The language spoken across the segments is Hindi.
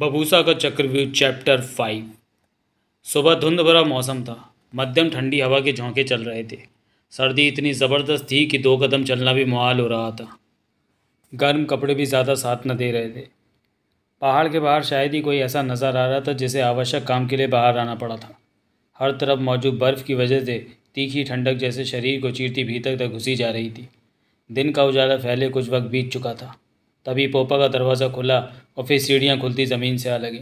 बबूसा का चक्रव्यूह चैप्टर फाइव सुबह धुंध भरा मौसम था मध्यम ठंडी हवा के झोंके चल रहे थे सर्दी इतनी ज़बरदस्त थी कि दो कदम चलना भी मुहाल हो रहा था गर्म कपड़े भी ज़्यादा साथ न दे रहे थे पहाड़ के बाहर शायद ही कोई ऐसा नज़र आ रहा था जिसे आवश्यक काम के लिए बाहर आना पड़ा था हर तरफ मौजूद बर्फ़ की वजह से तीखी ठंडक जैसे शरीर को चीरती भीतर तक घुसी जा रही थी दिन का उजाला फैले कुछ वक्त बीत चुका था तभी पोपा का दरवाज़ा खुला और फिर सीढ़ियाँ खुलती ज़मीन से आ लगी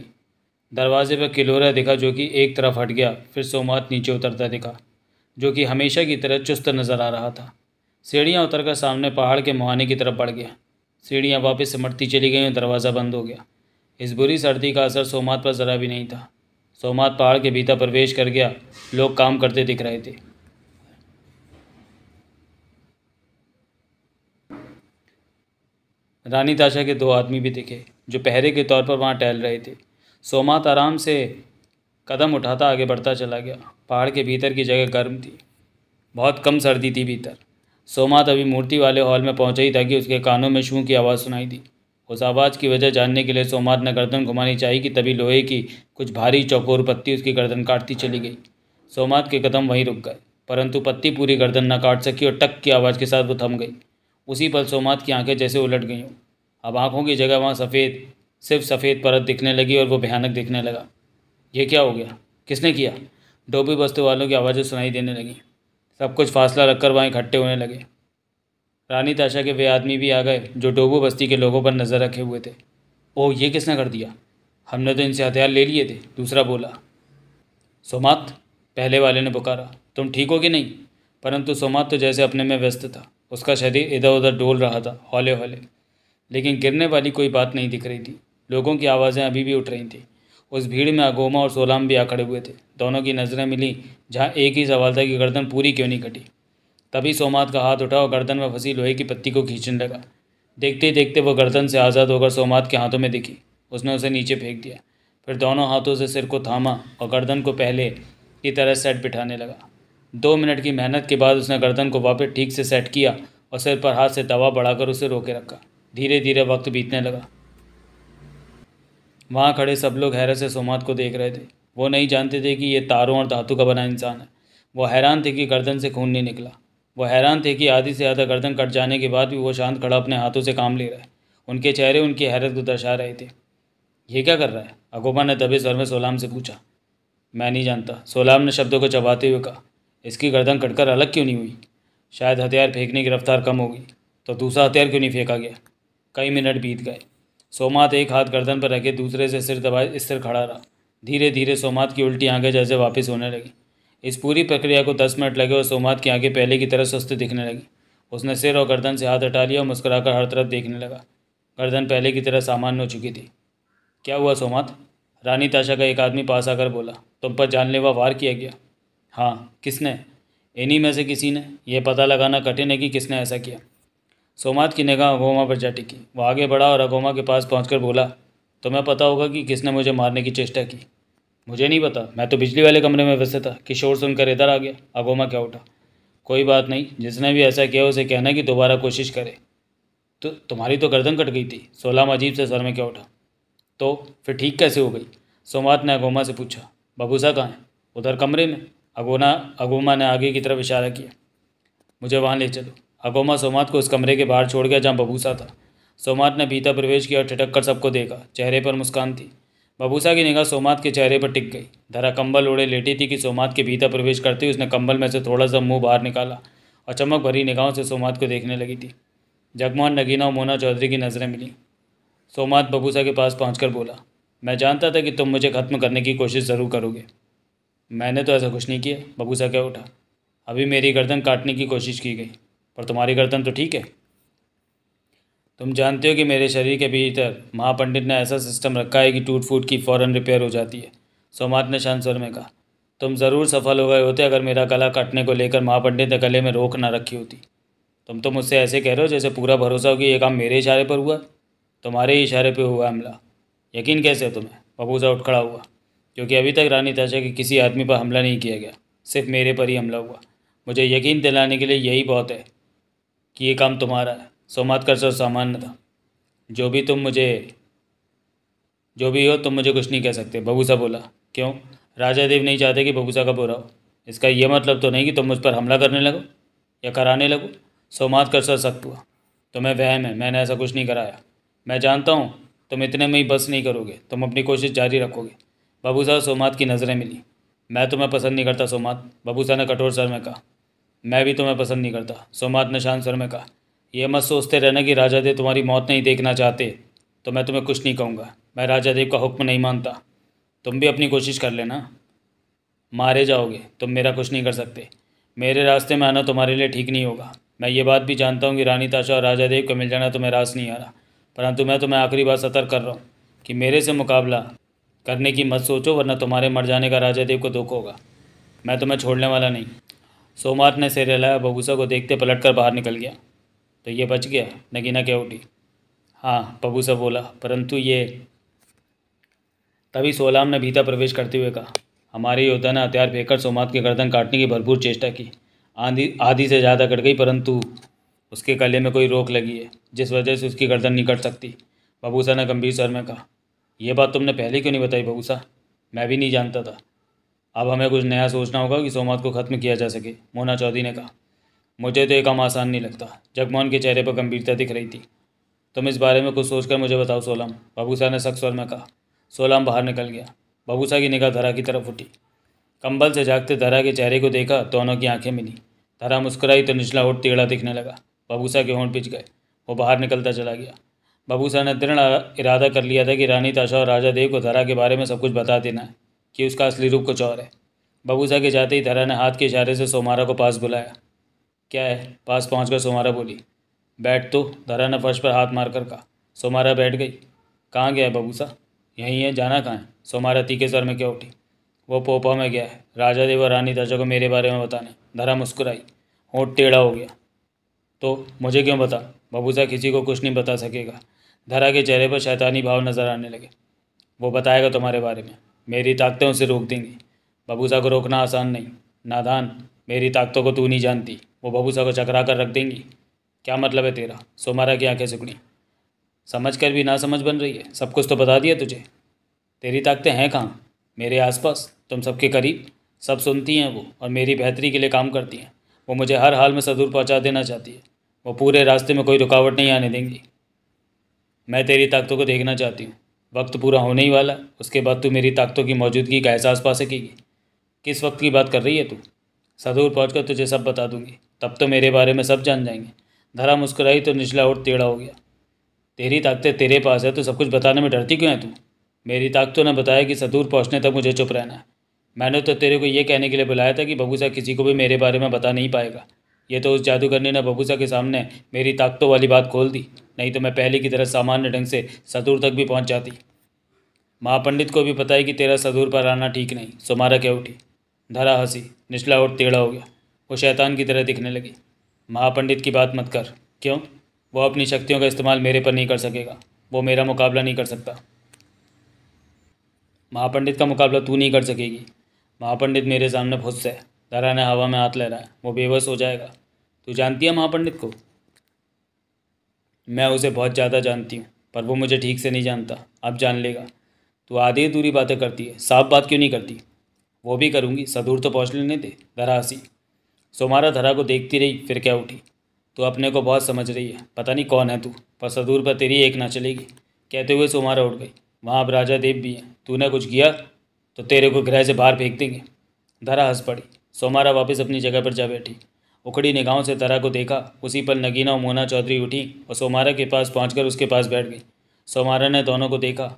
दरवाजे पर किलोरा दिखा जो कि एक तरफ हट गया फिर सोमात नीचे उतरता दिखा जो कि हमेशा की तरह चुस्त नज़र आ रहा था सीढ़ियाँ उतर कर सामने पहाड़ के मुहाने की तरफ बढ़ गया सीढ़ियाँ वापस सिमटती चली गई और दरवाज़ा बंद हो गया इस बुरी सर्दी का असर सोमात पर ज़रा भी नहीं था सोमात पहाड़ के भीतर प्रवेश कर गया लोग काम करते दिख रहे थे रानी ताशा के दो आदमी भी दिखे जो पहरे के तौर पर वहाँ टहल रहे थे सोमात आराम से कदम उठाता आगे बढ़ता चला गया पहाड़ के भीतर की जगह गर्म थी बहुत कम सर्दी थी भीतर सोमात अभी मूर्ति वाले हॉल में पहुँचा ही था कि उसके कानों में शू की आवाज़ सुनाई दी उस आवाज़ की वजह जानने के लिए सोमात ने गर्दन घुमानी चाहिए कि तभी लोहे की कुछ भारी चौकोर पत्ती उसकी गर्दन काटती चली गई सोमात के कदम वहीं रुक गए परंतु पत्ती पूरी गर्दन न काट सकी और टक की आवाज़ के साथ वो थम गई उसी पल सोमात की आंखें जैसे उलट हूँ अब आंखों की जगह वहाँ सफ़ेद सिर्फ सफ़ेद परत दिखने लगी और वो भयानक दिखने लगा ये क्या हो गया किसने किया डोबी बस्ते वालों की आवाज़ें सुनाई देने लगीं सब कुछ फासला रखकर वहाँ इकट्ठे होने लगे रानी ताशा के वे आदमी भी आ गए जो डोबू बस्ती के लोगों पर नज़र रखे हुए थे ओह ये किसने कर दिया हमने तो इनसे हथियार ले लिए थे दूसरा बोला सोमात पहले वाले ने पुकारा तुम ठीक हो कि नहीं परंतु सोमात तो जैसे अपने में व्यस्त था उसका शरीर इधर उधर डोल रहा था हौले हौले लेकिन गिरने वाली कोई बात नहीं दिख रही थी लोगों की आवाज़ें अभी भी उठ रही थीं उस भीड़ में अगोमा और सोलाम भी आखड़े हुए थे दोनों की नज़रें मिली जहाँ एक ही सवाल था कि गर्दन पूरी क्यों नहीं कटी तभी सोमात का हाथ उठा और गर्दन में फंसी लोहे की पत्ती को खींचने लगा देखते देखते वो गर्दन से आज़ाद होकर सोमात के हाथों में दिखी उसने उसे नीचे फेंक दिया फिर दोनों हाथों से सिर को थामा और गर्दन को पहले की तरह सेट बिठाने लगा दो मिनट की मेहनत के बाद उसने गर्दन को वापस ठीक से सेट किया और सिर पर हाथ से दवा बढ़ाकर उसे रोके रखा धीरे धीरे वक्त बीतने लगा वहाँ खड़े सब लोग हैरत से सोमात को देख रहे थे वो नहीं जानते थे कि ये तारों और धातु का बना इंसान है वो हैरान थे कि गर्दन से खून नहीं निकला वो हैरान थे कि आधी से आधा गर्दन कट जाने के बाद भी वो शांत खड़ा अपने हाथों से काम ले रहा है उनके चेहरे उनकी हैरत को दर्शा रहे थे ये क्या कर रहा है अगोबा ने दबे स्वर में सोलाम से पूछा मैं नहीं जानता सोलाम ने शब्दों को चबाते हुए कहा इसकी गर्दन कटकर अलग क्यों नहीं हुई शायद हथियार फेंकने की रफ्तार कम हो गई तो दूसरा हथियार क्यों नहीं फेंका गया कई मिनट बीत गए सोमात एक हाथ गर्दन पर रखे दूसरे से सिर दबाए सिर खड़ा रहा धीरे धीरे सोमात की उल्टी आँखें जैसे वापस होने लगी इस पूरी प्रक्रिया को दस मिनट लगे और सोमात की आँखें पहले की तरह सुस्त दिखने लगी उसने सिर और गर्दन से हाथ हटा लिया और मुस्कुराकर हर तरफ देखने लगा गर्दन पहले की तरह सामान्य हो चुकी थी क्या हुआ सोमात रानी ताशा का एक आदमी पास आकर बोला तुम पर जानलेवा वार किया गया हाँ किसने इन्हीं में से किसी ने यह पता लगाना कठिन है कि किसने ऐसा किया सोमाथ की निगाह अगोमा पर जा टिकी वह आगे बढ़ा और अगोमा के पास पहुंचकर बोला तुम्हें पता होगा कि किसने मुझे मारने की चेष्टा की मुझे नहीं पता मैं तो बिजली वाले कमरे में वैसे था कि शोर सुनकर इधर आ गया अगोमा क्या उठा कोई बात नहीं जिसने भी ऐसा किया उसे कहना कि दोबारा कोशिश करे तो तुम्हारी तो गर्दन कट गई थी सोलाम अजीब से सर में क्या उठा तो फिर ठीक कैसे हो गई सोमात ने अगोमा से पूछा बबूसा कहाँ है उधर कमरे में अगोना अगोमा ने आगे की तरफ इशारा किया मुझे वहाँ ले चलो अगोमा सोमात को उस कमरे के बाहर छोड़ गया जहाँ बबूसा था सोमात ने भीतर प्रवेश किया और ठिटक कर सबको देखा चेहरे पर मुस्कान थी बबूसा की निगाह सोमात के चेहरे पर टिक गई धरा कंबल ओढ़े लेटी थी कि सोमात के भीतर प्रवेश करते हुए उसने कंबल में से थोड़ा सा मुंह बाहर निकाला और चमक भरी निगाहों से सोमात को देखने लगी थी जगमोहन नगीना और मोना चौधरी की नज़रें मिली सोमात बबूसा के पास पहुँच बोला मैं जानता था कि तुम मुझे ख़त्म करने की कोशिश ज़रूर करोगे मैंने तो ऐसा कुछ नहीं किया बबू सा क्या उठा अभी मेरी गर्दन काटने की कोशिश की गई पर तुम्हारी गर्दन तो ठीक है तुम जानते हो कि मेरे शरीर के भीतर महापंडित ने ऐसा सिस्टम रखा है कि टूट फूट की फ़ौरन रिपेयर हो जाती है सोमाथ ने शांत स्वर में कहा तुम ज़रूर सफल हो गए होते अगर मेरा गला काटने को लेकर महापंडित ने गले में रोक ना रखी होती तुम तो मुझसे ऐसे कह रहे हो जैसे पूरा भरोसा हो कि ये काम मेरे इशारे पर हुआ तुम्हारे ही इशारे पर हुआ हमला यकीन कैसे हो तुम्हें बबूजा उठ खड़ा हुआ क्योंकि अभी तक रानी ताशा के किसी आदमी पर हमला नहीं किया गया सिर्फ मेरे पर ही हमला हुआ मुझे यकीन दिलाने के लिए यही बहुत है कि ये काम तुम्हारा है सोमात कर सर सामान्य था जो भी तुम मुझे जो भी हो तुम मुझे कुछ नहीं कह सकते बबूसा बोला क्यों राजा देव नहीं चाहते कि बबूसा का बुरा हो इसका यह मतलब तो नहीं कि तुम मुझ पर हमला करने लगो या कराने लगो सोमात कर सर सख्त हुआ तुम्हें वहम है मैंने ऐसा कुछ नहीं कराया मैं जानता हूँ तुम इतने में ही बस नहीं करोगे तुम अपनी कोशिश जारी रखोगे बाबूसा सोमात की नज़रें मिली मैं तुम्हें पसंद नहीं करता सोमात बाबूसा ने कठोर सर में कहा मैं भी तुम्हें पसंद नहीं करता सोमात ने शांत सर में कहा यह मत सोचते रहना कि राजा देव तुम्हारी मौत नहीं देखना चाहते तो मैं तुम्हें कुछ नहीं कहूँगा मैं राजा देव का हुक्म नहीं मानता तुम भी अपनी कोशिश कर लेना मारे जाओगे तुम मेरा कुछ नहीं कर सकते मेरे रास्ते में आना तुम्हारे लिए ठीक नहीं होगा मैं ये बात भी जानता हूँ कि रानी ताशा और राजा देव को मिल जाना तुम्हें रास नहीं आ रहा परंतु मैं तुम्हें आखिरी बार सतर्क कर रहा हूँ कि मेरे से मुकाबला करने की मत सोचो वरना तुम्हारे मर जाने का राजादेव को दुख होगा मैं तुम्हें छोड़ने वाला नहीं सोमवार ने सिर हिलाया बबूसा को देखते पलट कर बाहर निकल गया तो ये बच गया नगीना क्या उठी हाँ बबूसा बोला परंतु ये तभी सोलाम ने भीतर प्रवेश करते हुए कहा हमारे योद्धा ने हथियार फेंककर सोमात की गर्दन काटने की भरपूर चेष्टा की आंधी आधी से ज़्यादा कट गई परंतु उसके गले में कोई रोक लगी है जिस वजह से उसकी गर्दन नहीं कट सकती बबूसा ने गंभीर स्वर में कहा ये बात तुमने पहले क्यों नहीं बताई बबूसा मैं भी नहीं जानता था अब हमें कुछ नया सोचना होगा कि सोमवार को ख़त्म किया जा सके मोना चौधरी ने कहा मुझे तो ये काम आसान नहीं लगता जगमोहन के चेहरे पर गंभीरता दिख रही थी तुम इस बारे में कुछ सोचकर मुझे बताओ सोलम बबूसा ने सख्त में कहा सोलम बाहर निकल गया बबूसा की निगाह धरा की तरफ उठी कंबल से जागते धरा के चेहरे को देखा दोनों की आंखें मिली धरा मुस्कुराई तो निचला होठ तिगड़ा दिखने लगा बबूसा के होंठ पिच गए वो बाहर निकलता चला गया बाबूसा ने दृढ़ इरादा कर लिया था कि रानी ताशा और राजा देव को धरा के बारे में सब कुछ बता देना है कि उसका असली रूप कुछ और है बबूसा के जाते ही धरा ने हाथ के इशारे से सोमारा को पास बुलाया क्या है पास पहुंचकर सोमारा बोली बैठ तो धरा ने फर्श पर हाथ मारकर कहा सोमारा बैठ गई कहाँ गया है बबूसा यहीं है जाना कहाँ है सोमारा तीखे सर में क्या उठी वो पोपा में गया है राजा देव और रानी ताशा को मेरे बारे में बताने धरा मुस्कुराई होठ टेढ़ा हो गया तो मुझे क्यों बता बबूसा किसी को कुछ नहीं बता सकेगा धरा के चेहरे पर शैतानी भाव नज़र आने लगे वो बताएगा तुम्हारे बारे में मेरी ताकतें उसे रोक देंगी बबूसा को रोकना आसान नहीं नादान मेरी ताकतों को तू नहीं जानती वो बबूसा को चकरा कर रख देंगी क्या मतलब है तेरा सोमारा की आंखें सुकड़ी समझ कर भी ना समझ बन रही है सब कुछ तो बता दिया तुझे तेरी ताकतें हैं कहाँ मेरे आसपास तुम सबके करीब सब सुनती हैं वो और मेरी बेहतरी के लिए काम करती हैं वो मुझे हर हाल में सदूर पहुँचा देना चाहती है वो पूरे रास्ते में कोई रुकावट नहीं आने देंगी मैं तेरी ताकतों को देखना चाहती हूँ वक्त पूरा होने ही वाला उसके बाद तू मेरी ताकतों की मौजूदगी का एहसास पा सकेगी किस वक्त की बात कर रही है तू सदूर पहुँच कर तुझे सब बता दूँगी तब तो मेरे बारे में सब जान जाएंगे धरा मुस्कुराई तो निचला और टेढ़ा हो गया तेरी ताकतें तेरे पास है तो सब कुछ बताने में डरती क्यों है तू मेरी ताकतों तो ने बताया कि सदूर पहुँचने तक मुझे चुप रहना है मैंने तो तेरे को ये कहने के लिए बुलाया था कि बबूसा साहब किसी को भी मेरे बारे में बता नहीं पाएगा ये तो उस जादूगर ने बबूसा के सामने मेरी ताकतों वाली बात खोल दी नहीं तो मैं पहले की तरह सामान्य ढंग से सदूर तक भी पहुंच जाती महापंडित को भी पता है कि तेरा सदूर पर आना ठीक नहीं सुमारा क्या उठी धरा हंसी निचला और टेढ़ा हो गया वो शैतान की तरह दिखने लगी महापंडित की बात मत कर क्यों वो अपनी शक्तियों का इस्तेमाल मेरे पर नहीं कर सकेगा वो मेरा मुकाबला नहीं कर सकता महापंडित का मुकाबला तू नहीं कर सकेगी महापंडित मेरे सामने फुस है धरा ने हवा में हाथ है वो बेबस हो जाएगा तू जानती है महापंडित को मैं उसे बहुत ज़्यादा जानती हूँ पर वो मुझे ठीक से नहीं जानता अब जान लेगा तू आधी दूरी बातें करती है साफ बात क्यों नहीं करती वो भी करूँगी सदूर तो पहुँच लेने दे धरा हंसी सोमारा धरा को देखती रही फिर क्या उठी तू अपने को बहुत समझ रही है पता नहीं कौन है तू पर सदूर पर तेरी एक ना चलेगी कहते हुए सोमारा उठ गई वहाँ अब राजा देव भी हैं तूने कुछ किया तो तेरे को गृह से बाहर फेंक देंगे धरा हंस पड़ी सोमारा वापस अपनी जगह पर जा बैठी उखड़ी निगाहों से तरा को देखा उसी पर नगीना और मोना चौधरी उठी और सोमारा के पास पहुँच उसके पास बैठ गई सोमारा ने दोनों को देखा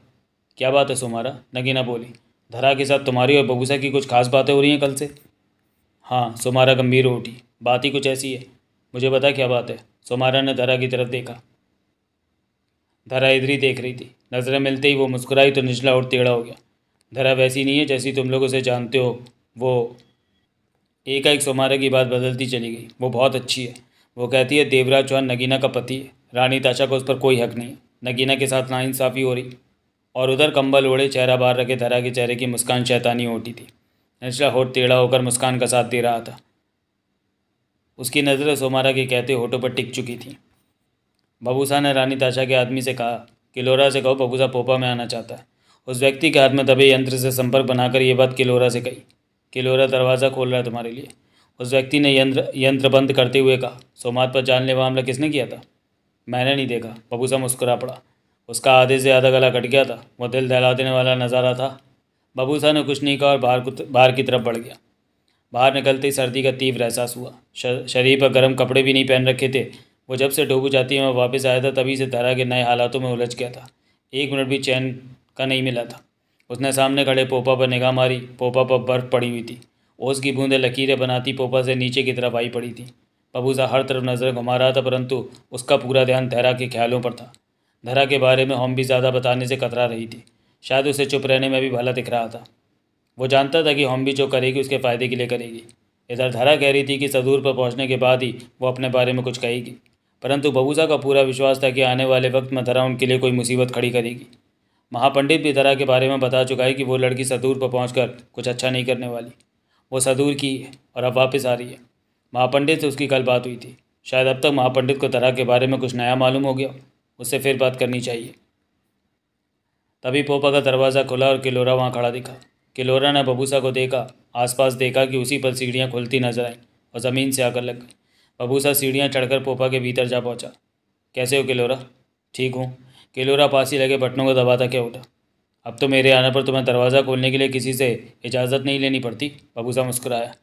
क्या बात है सोमारा नगीना बोली धरा के साथ तुम्हारी और बबूसा की कुछ खास बातें हो रही हैं कल से हाँ सोमारा गंभीर हो उठी बात ही कुछ ऐसी है मुझे बता क्या बात है सोमारा ने धरा की तरफ देखा धरा इधर ही देख रही थी नजरें मिलते ही वो मुस्कुराई तो निचला और टेढ़ा हो गया धरा वैसी नहीं है जैसी तुम लोग उसे जानते हो वो एकाएक सोमारा की बात बदलती चली गई वो बहुत अच्छी है वो कहती है देवराज चौहान नगीना का पति है रानी ताशा को उस पर कोई हक नहीं नगीना के साथ नाइंसाफ़ी हो रही और उधर कंबल ओढ़े चेहरा बाहर रखे धरा के चेहरे की मुस्कान शैतानी होती थी निचला होठ टेढ़ा होकर मुस्कान का साथ दे रहा था उसकी नज़रें सोमारा के कहते होठों पर टिक चुकी थी बबूसा ने रानी ताशा के आदमी से कहा किलोरा से कहो बबूसा पोपा में आना चाहता है उस व्यक्ति के हाथ में दबे यंत्र से संपर्क बनाकर ये बात किलोरा से कही किलोरा दरवाज़ा खोल रहा है तुम्हारे लिए उस व्यक्ति ने यंत्र यंत्र बंद करते हुए कहा सोमात पर जानलेवा हमला किसने किया था मैंने नहीं देखा बबूसा मुस्कुरा पड़ा उसका आधे से आधा गला कट गया था वह दिल दहला देने वाला नज़ारा था बबूसा ने कुछ नहीं कहा और बाहर बाहर की तरफ बढ़ गया बाहर निकलते ही सर्दी का तीव्र एहसास हुआ शरीर पर गर्म कपड़े भी नहीं पहन रखे थे वो जब से डूबू जाती है वापस आया था तभी से तरह के नए हालातों में उलझ गया था एक मिनट भी चैन का नहीं मिला था उसने सामने खड़े पोपा पर निगाह मारी पोपा पर बर्फ़ पड़ी हुई थी ओस की बूंदें लकीरें बनाती पोपा से नीचे की तरफ आई पड़ी थी पबूजा हर तरफ नज़र घुमा रहा था परंतु उसका पूरा ध्यान धरा के ख्यालों पर था धरा के बारे में हम भी ज़्यादा बताने से कतरा रही थी शायद उसे चुप रहने में भी भला दिख रहा था वो जानता था कि हम भी जो करेगी उसके फ़ायदे के लिए करेगी इधर धरा कह रही थी कि सदूर पर पहुंचने के बाद ही वो अपने बारे में कुछ कहेगी परंतु बबूजा का पूरा विश्वास था कि आने वाले वक्त में धरा उनके लिए कोई मुसीबत खड़ी करेगी महापंडित भी धरा के बारे में बता चुका है कि वो लड़की सदूर पर पहुंचकर कुछ अच्छा नहीं करने वाली वो सदूर की है और अब वापस आ रही है महापंडित से उसकी कल बात हुई थी शायद अब तक महापंडित को तरह के बारे में कुछ नया मालूम हो गया उससे फिर बात करनी चाहिए तभी पोपा का दरवाज़ा खुला और किलोरा वहाँ खड़ा दिखा किलोरा ने बबूसा को देखा आसपास देखा कि उसी पर सीढ़ियाँ खुलती नजर आईं और ज़मीन से आकर लग गई बबूसा सीढ़ियाँ चढ़कर पोपा के भीतर जा पहुँचा कैसे हो किलोरा ठीक हूँ केलोरा पास ही लगे बटनों को दबाता क्या उठा अब तो मेरे आने पर तुम्हें दरवाज़ा खोलने के लिए किसी से इजाज़त नहीं लेनी पड़ती बबूसा मुस्कुराया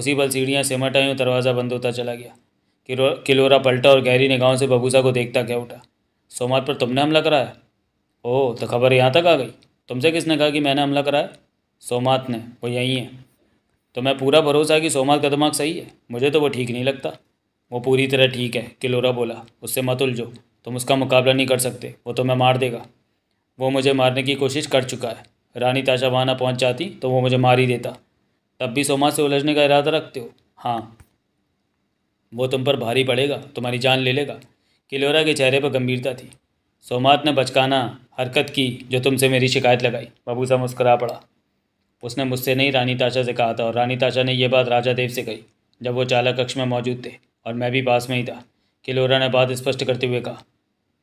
उसी पल सीढ़ियाँ सिमट आई और दरवाज़ा बंद होता चला गया किलोरा पलटा और गहरी निगाहों से बबूसा को देखता क्या उठा सोमवार पर तुमने हमला कराया ओह तो खबर यहाँ तक आ गई तुमसे किसने कहा कि मैंने हमला कराया सोमात ने वो यहीं है तो मैं पूरा भरोसा कि सोमात का दिमाग सही है मुझे तो वो ठीक नहीं लगता वो पूरी तरह ठीक है किलोरा बोला उससे मत उलझो तुम उसका मुकाबला नहीं कर सकते वो तुम्हें मार देगा वो मुझे मारने की कोशिश कर चुका है रानी ताशा ना पहुँच जाती तो वो मुझे मार ही देता तब भी सोमा से उलझने का इरादा रखते हो हाँ वो तुम पर भारी पड़ेगा तुम्हारी जान ले लेगा किलोरा के चेहरे पर गंभीरता थी सोमात ने बचकाना हरकत की जो तुमसे मेरी शिकायत लगाई बबूसा मुस्करा पड़ा उसने मुझसे नहीं रानी ताशा से कहा था और रानी ताशा ने यह बात राजा देव से कही जब वो चालक कक्ष में मौजूद थे और मैं भी पास में ही था किलोरा ने बात स्पष्ट करते हुए कहा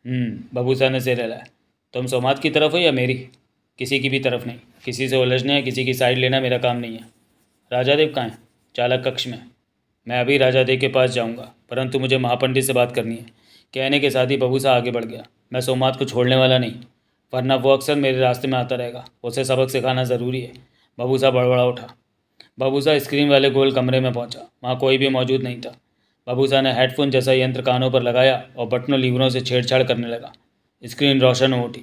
हम्म, बबूसा ने सिर हिलाया तुम सोमात की तरफ हो या मेरी किसी की भी तरफ नहीं किसी से उलझने या किसी की साइड लेना मेरा काम नहीं है राजा देव कहाँ हैं चालक कक्ष में मैं अभी राजा देव के पास जाऊँगा परंतु मुझे महापंडित से बात करनी है कहने के साथ ही बबूसा आगे बढ़ गया मैं सोमात को छोड़ने वाला नहीं वरना वो अक्सर मेरे रास्ते में आता रहेगा उसे सबक सिखाना ज़रूरी है बबूसा बड़बड़ा उठा बबूसा स्क्रीन वाले गोल कमरे में पहुंचा वहाँ कोई भी मौजूद नहीं था बाबूसा ने हेडफोन जैसा यंत्र कानों पर लगाया और बटनों लीवरों से छेड़छाड़ करने लगा स्क्रीन रोशन हो उठी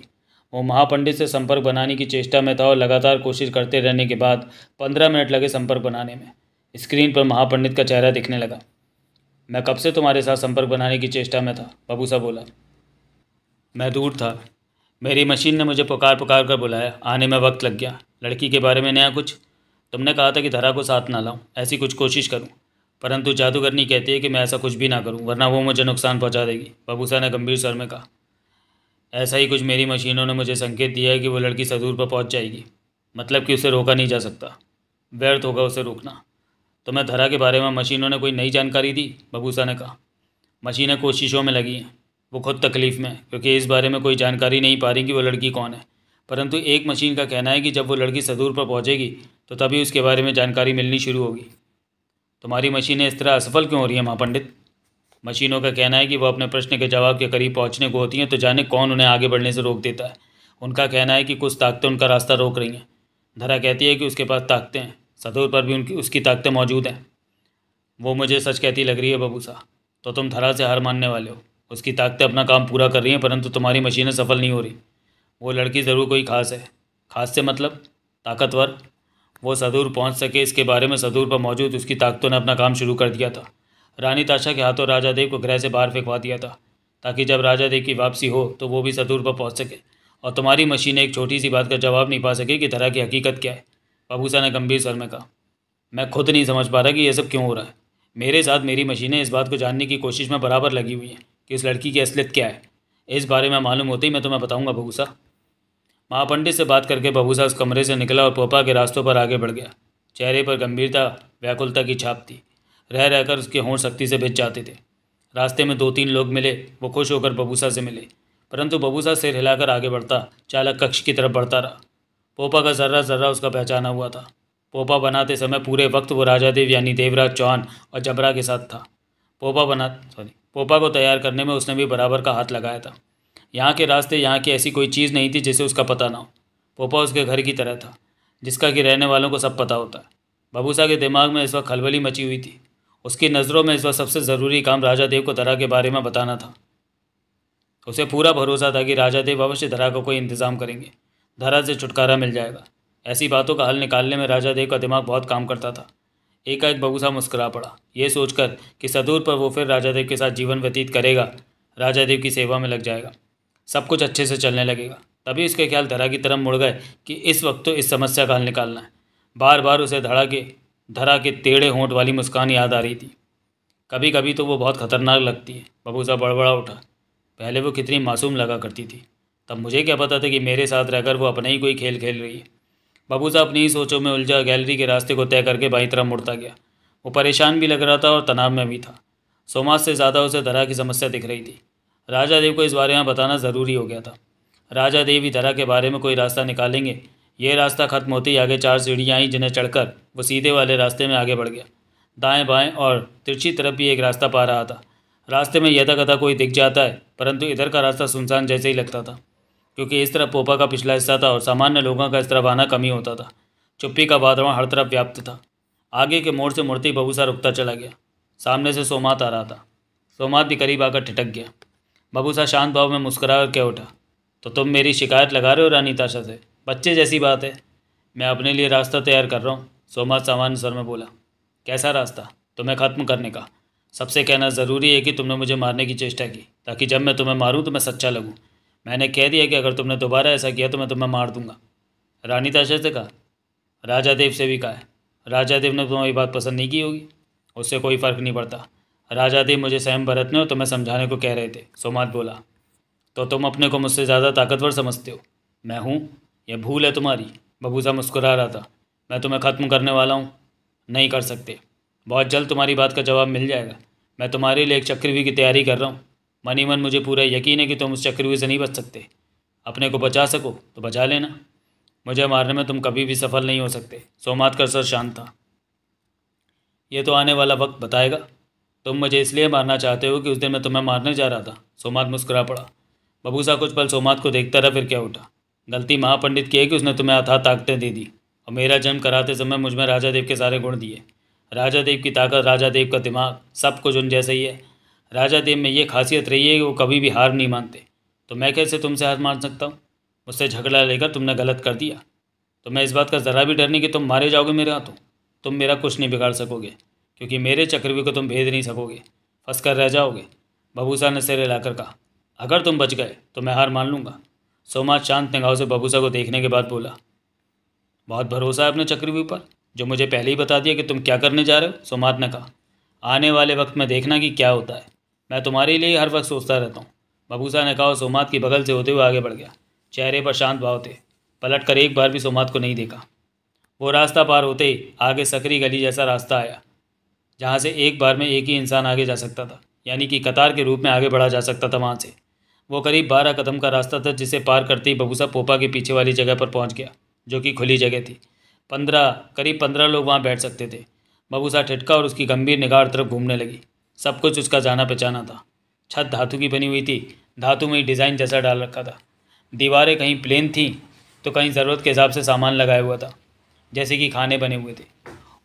वो महापंडित से संपर्क बनाने की चेष्टा में था और लगातार कोशिश करते रहने के बाद पंद्रह मिनट लगे संपर्क बनाने में स्क्रीन पर महापंडित का चेहरा दिखने लगा मैं कब से तुम्हारे साथ संपर्क बनाने की चेष्टा में था बबूसा बोला मैं दूर था मेरी मशीन ने मुझे पुकार पुकार कर बुलाया आने में वक्त लग गया लड़की के बारे में नया कुछ तुमने कहा था कि धरा को साथ ना लाऊं ऐसी कुछ कोशिश करूं परंतु जादूगरनी कहती है कि मैं ऐसा कुछ भी ना करूं वरना वो मुझे नुकसान पहुंचा देगी बबूसा ने गंभीर स्वर में कहा ऐसा ही कुछ मेरी मशीनों ने मुझे संकेत दिया है कि वो लड़की सदूर पर पहुंच जाएगी मतलब कि उसे रोका नहीं जा सकता व्यर्थ होगा उसे रोकना तो मैं धरा के बारे में मशीनों ने कोई नई जानकारी दी बबूसा ने कहा मशीनें कोशिशों में लगी हैं वो खुद तकलीफ़ में क्योंकि इस बारे में कोई जानकारी नहीं पा रही कि वो लड़की कौन है परंतु एक मशीन का कहना है कि जब वो लड़की सदूर पर पहुँचेगी तो तभी उसके बारे में जानकारी मिलनी शुरू होगी तुम्हारी मशीनें इस तरह असफल क्यों हो रही हैं महापंडित मशीनों का कहना है कि वह अपने प्रश्न के जवाब के करीब पहुँचने को होती हैं तो जाने कौन उन्हें आगे बढ़ने से रोक देता है उनका कहना है कि कुछ ताकतें उनका रास्ता रोक रही हैं धरा कहती है कि उसके पास ताकतें हैं सतूर पर भी उनकी उसकी ताकतें मौजूद हैं वो मुझे सच कहती लग रही है बबूसा तो तुम धरा से हार मानने वाले हो उसकी ताकतें अपना काम पूरा कर रही हैं परंतु तुम्हारी मशीनें सफल नहीं हो रही वो लड़की ज़रूर कोई खास है खास से मतलब ताकतवर वो सदूर पहुंच सके इसके बारे में सदूर पर मौजूद उसकी ताकतों ने अपना काम शुरू कर दिया था रानी ताशा के हाथों राजा देव को गृह से बाहर फेंकवा दिया था ताकि जब राजा देव की वापसी हो तो वो भी सदूर पर पहुंच सके और तुम्हारी मशीन एक छोटी सी बात का जवाब नहीं पा सके कि तरह की हकीकत क्या है बाबूसा ने गंभीर स्वर में कहा मैं खुद नहीं समझ पा रहा कि यह सब क्यों हो रहा है मेरे साथ मेरी मशीनें इस बात को जानने की कोशिश में बराबर लगी हुई हैं कि उस लड़की की असलियत क्या है इस बारे में मालूम होते ही मैं तुम्हें बताऊँगा बबूसा महापंडित से बात करके बबूसा उस कमरे से निकला और पोपा के रास्तों पर आगे बढ़ गया चेहरे पर गंभीरता व्याकुलता की छाप थी रह रहकर उसके होंठ सख्ती से भिज जाते थे रास्ते में दो तीन लोग मिले वो खुश होकर बबूसा से मिले परंतु बबूसा सिर हिलाकर आगे बढ़ता चालक कक्ष की तरफ बढ़ता रहा पोपा का जर्रा जर्रा उसका पहचाना हुआ था पोपा बनाते समय पूरे वक्त वो राजा देव यानी देवराज चौहान और जबरा के साथ था पोपा बना सॉरी पोपा को तैयार करने में उसने भी बराबर का हाथ लगाया था यहाँ के रास्ते यहाँ की ऐसी कोई चीज़ नहीं थी जिसे उसका पता ना हो पोपा उसके घर की तरह था जिसका कि रहने वालों को सब पता होता है बबूसा के दिमाग में इस वक्त खलबली मची हुई थी उसकी नज़रों में इस वक्त सबसे ज़रूरी काम राजा देव को धरा के बारे में बताना था उसे पूरा भरोसा था कि राजा देव अवश्य धरा का को कोई इंतज़ाम करेंगे धरा से छुटकारा मिल जाएगा ऐसी बातों का हल निकालने में राजा देव का दिमाग बहुत काम करता था एकाएक बबूसा मुस्करा पड़ा ये सोचकर कि सदूर पर वो फिर राजा देव के साथ जीवन व्यतीत करेगा राजा देव की सेवा में लग जाएगा सब कुछ अच्छे से चलने लगेगा तभी उसके ख्याल धरा की तरफ मुड़ गए कि इस वक्त तो इस समस्या का हल निकालना है बार बार उसे धड़ा के धरा के टेढ़े होंठ वाली मुस्कान याद आ रही थी कभी कभी तो वो बहुत खतरनाक लगती है बबूसा बड़बड़ा उठा पहले वो कितनी मासूम लगा करती थी तब मुझे क्या पता था कि मेरे साथ रहकर वो अपना ही कोई खेल खेल रही है बबूसा अपनी ही सोचों में उलझा गैलरी के रास्ते को तय करके बाई तरफ मुड़ता गया वो परेशान भी लग रहा था और तनाव में भी था सोमाज से ज़्यादा उसे धरा की समस्या दिख रही थी राजा देव को इस बारे में बताना ज़रूरी हो गया था राजा देव ही धरा के बारे में कोई रास्ता निकालेंगे यह रास्ता खत्म होते ही आगे चार सीढ़ियाँ आई जिन्हें चढ़कर वो सीधे वाले रास्ते में आगे बढ़ गया दाएं बाएं और तिरछी तरफ भी एक रास्ता पा रहा था रास्ते में यदा कथा कोई दिख जाता है परंतु इधर का रास्ता सुनसान जैसे ही लगता था क्योंकि इस तरफ पोपा का पिछला हिस्सा था और सामान्य लोगों का इस तरफ आना कम ही होता था चुप्पी का वातावरण हर तरफ व्याप्त था आगे के मोड़ से मूर्ति बहुसा रुकता चला गया सामने से सोमात आ रहा था सोमात भी करीब आकर ठिटक गया बबूसा शांत भाव में मुस्करा के उठा तो तुम मेरी शिकायत लगा रहे हो रानी ताशा से बच्चे जैसी बात है मैं अपने लिए रास्ता तैयार कर रहा हूँ सोमा सामान्य स्वर में बोला कैसा रास्ता तुम्हें ख़त्म करने का सबसे कहना ज़रूरी है कि तुमने मुझे मारने की चेष्टा की ताकि जब मैं तुम्हें मारूँ तो मैं सच्चा लगूँ मैंने कह दिया कि अगर तुमने दोबारा ऐसा किया तो मैं तुम्हें मार दूंगा रानी ताशा से कहा राजा देव से भी कहा है राजा देव ने तुम्हारी बात पसंद नहीं की होगी उससे कोई फ़र्क नहीं पड़ता राजा दी मुझे सहम बरतने ने और तुम्हें समझाने को कह रहे थे सोमात बोला तो तुम अपने को मुझसे ज़्यादा ताकतवर समझते हो मैं हूँ यह भूल है तुम्हारी बबूसा मुस्कुरा रहा था मैं तुम्हें ख़त्म करने वाला हूँ नहीं कर सकते बहुत जल्द तुम्हारी बात का जवाब मिल जाएगा मैं तुम्हारे लिए एक चक्रव्यूह की तैयारी कर रहा हूँ मनी मन मुझे पूरा यकीन है कि तुम उस चक्रव्यूह से नहीं बच सकते अपने को बचा सको तो बचा लेना मुझे मारने में तुम कभी भी सफल नहीं हो सकते सोमात का सर शांत था ये तो आने वाला वक्त बताएगा तुम मुझे इसलिए मारना चाहते हो कि उस दिन मैं तुम्हें मारने जा रहा था सोमात मुस्कुरा पड़ा बबूसा कुछ पल सोमात को देखता रहा फिर क्या उठा गलती महापंडित की है कि उसने तुम्हें अथाह ताकतें दे दी और मेरा जन्म कराते समय मुझ में राजा देव के सारे गुण दिए राजा देव की ताकत राजा देव का दिमाग सब कुछ उन जैसा ही है राजा देव में ये खासियत रही है कि वो कभी भी हार नहीं मानते तो मैं कैसे तुमसे हार मान सकता हूँ मुझसे झगड़ा लेकर तुमने गलत कर दिया तो मैं इस बात का ज़रा भी डर नहीं कि तुम मारे जाओगे मेरे हाथों तुम मेरा कुछ नहीं बिगाड़ सकोगे क्योंकि मेरे चक्रव्यूह को तुम भेद नहीं सकोगे फंस कर रह जाओगे बबूसा ने सिर हिलाकर कहा अगर तुम बच गए तो मैं हार मान लूँगा सोमा शांत निगाह से बबूसा को देखने के बाद बोला बहुत भरोसा है अपने चक्रव्यूह पर जो मुझे पहले ही बता दिया कि तुम क्या करने जा रहे हो सोमात ने कहा आने वाले वक्त में देखना कि क्या होता है मैं तुम्हारे लिए हर वक्त सोचता रहता हूँ बबूसा ने कहा और की बगल से होते हुए आगे बढ़ गया चेहरे पर शांत भाव थे पलट कर एक बार भी सोमात को नहीं देखा वो रास्ता पार होते ही आगे सकरी गली जैसा रास्ता आया जहाँ से एक बार में एक ही इंसान आगे जा सकता था यानी कि कतार के रूप में आगे बढ़ा जा सकता था वहाँ से वो करीब बारह कदम का रास्ता था जिसे पार करते ही बबूसा पोपा के पीछे वाली जगह पर पहुँच गया जो कि खुली जगह थी पंद्रह करीब पंद्रह लोग वहाँ बैठ सकते थे बबूसा ठिटका और उसकी गंभीर निगाह तरफ घूमने लगी सब कुछ उसका जाना पहचाना था छत धातु की बनी हुई थी धातु में डिज़ाइन जैसा डाल रखा था दीवारें कहीं प्लेन थीं तो कहीं ज़रूरत के हिसाब से सामान लगाया हुआ था जैसे कि खाने बने हुए थे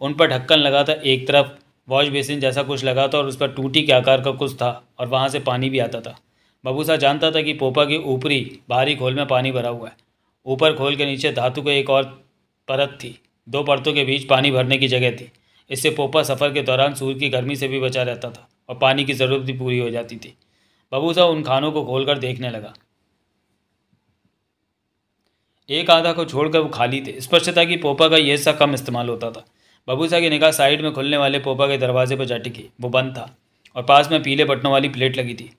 उन पर ढक्कन लगा था एक तरफ वॉश बेसिन जैसा कुछ लगा था और उस पर टूटी के आकार का कुछ था और वहाँ से पानी भी आता था बबूसा जानता था कि पोपा के ऊपरी बाहरी खोल में पानी भरा हुआ है ऊपर खोल के नीचे धातु का एक और परत थी दो परतों के बीच पानी भरने की जगह थी इससे पोपा सफ़र के दौरान सूर्य की गर्मी से भी बचा रहता था और पानी की ज़रूरत भी पूरी हो जाती थी बबूसा उन खानों को खोलकर देखने लगा एक आधा को छोड़कर वो खाली थे स्पष्ट था कि पोपा का यह हिस्सा कम इस्तेमाल होता था बबूसा की निगाह साइड में खुलने वाले पोपा के दरवाजे पर जा टिकी वो बंद था और पास में पीले बटनों वाली प्लेट लगी थी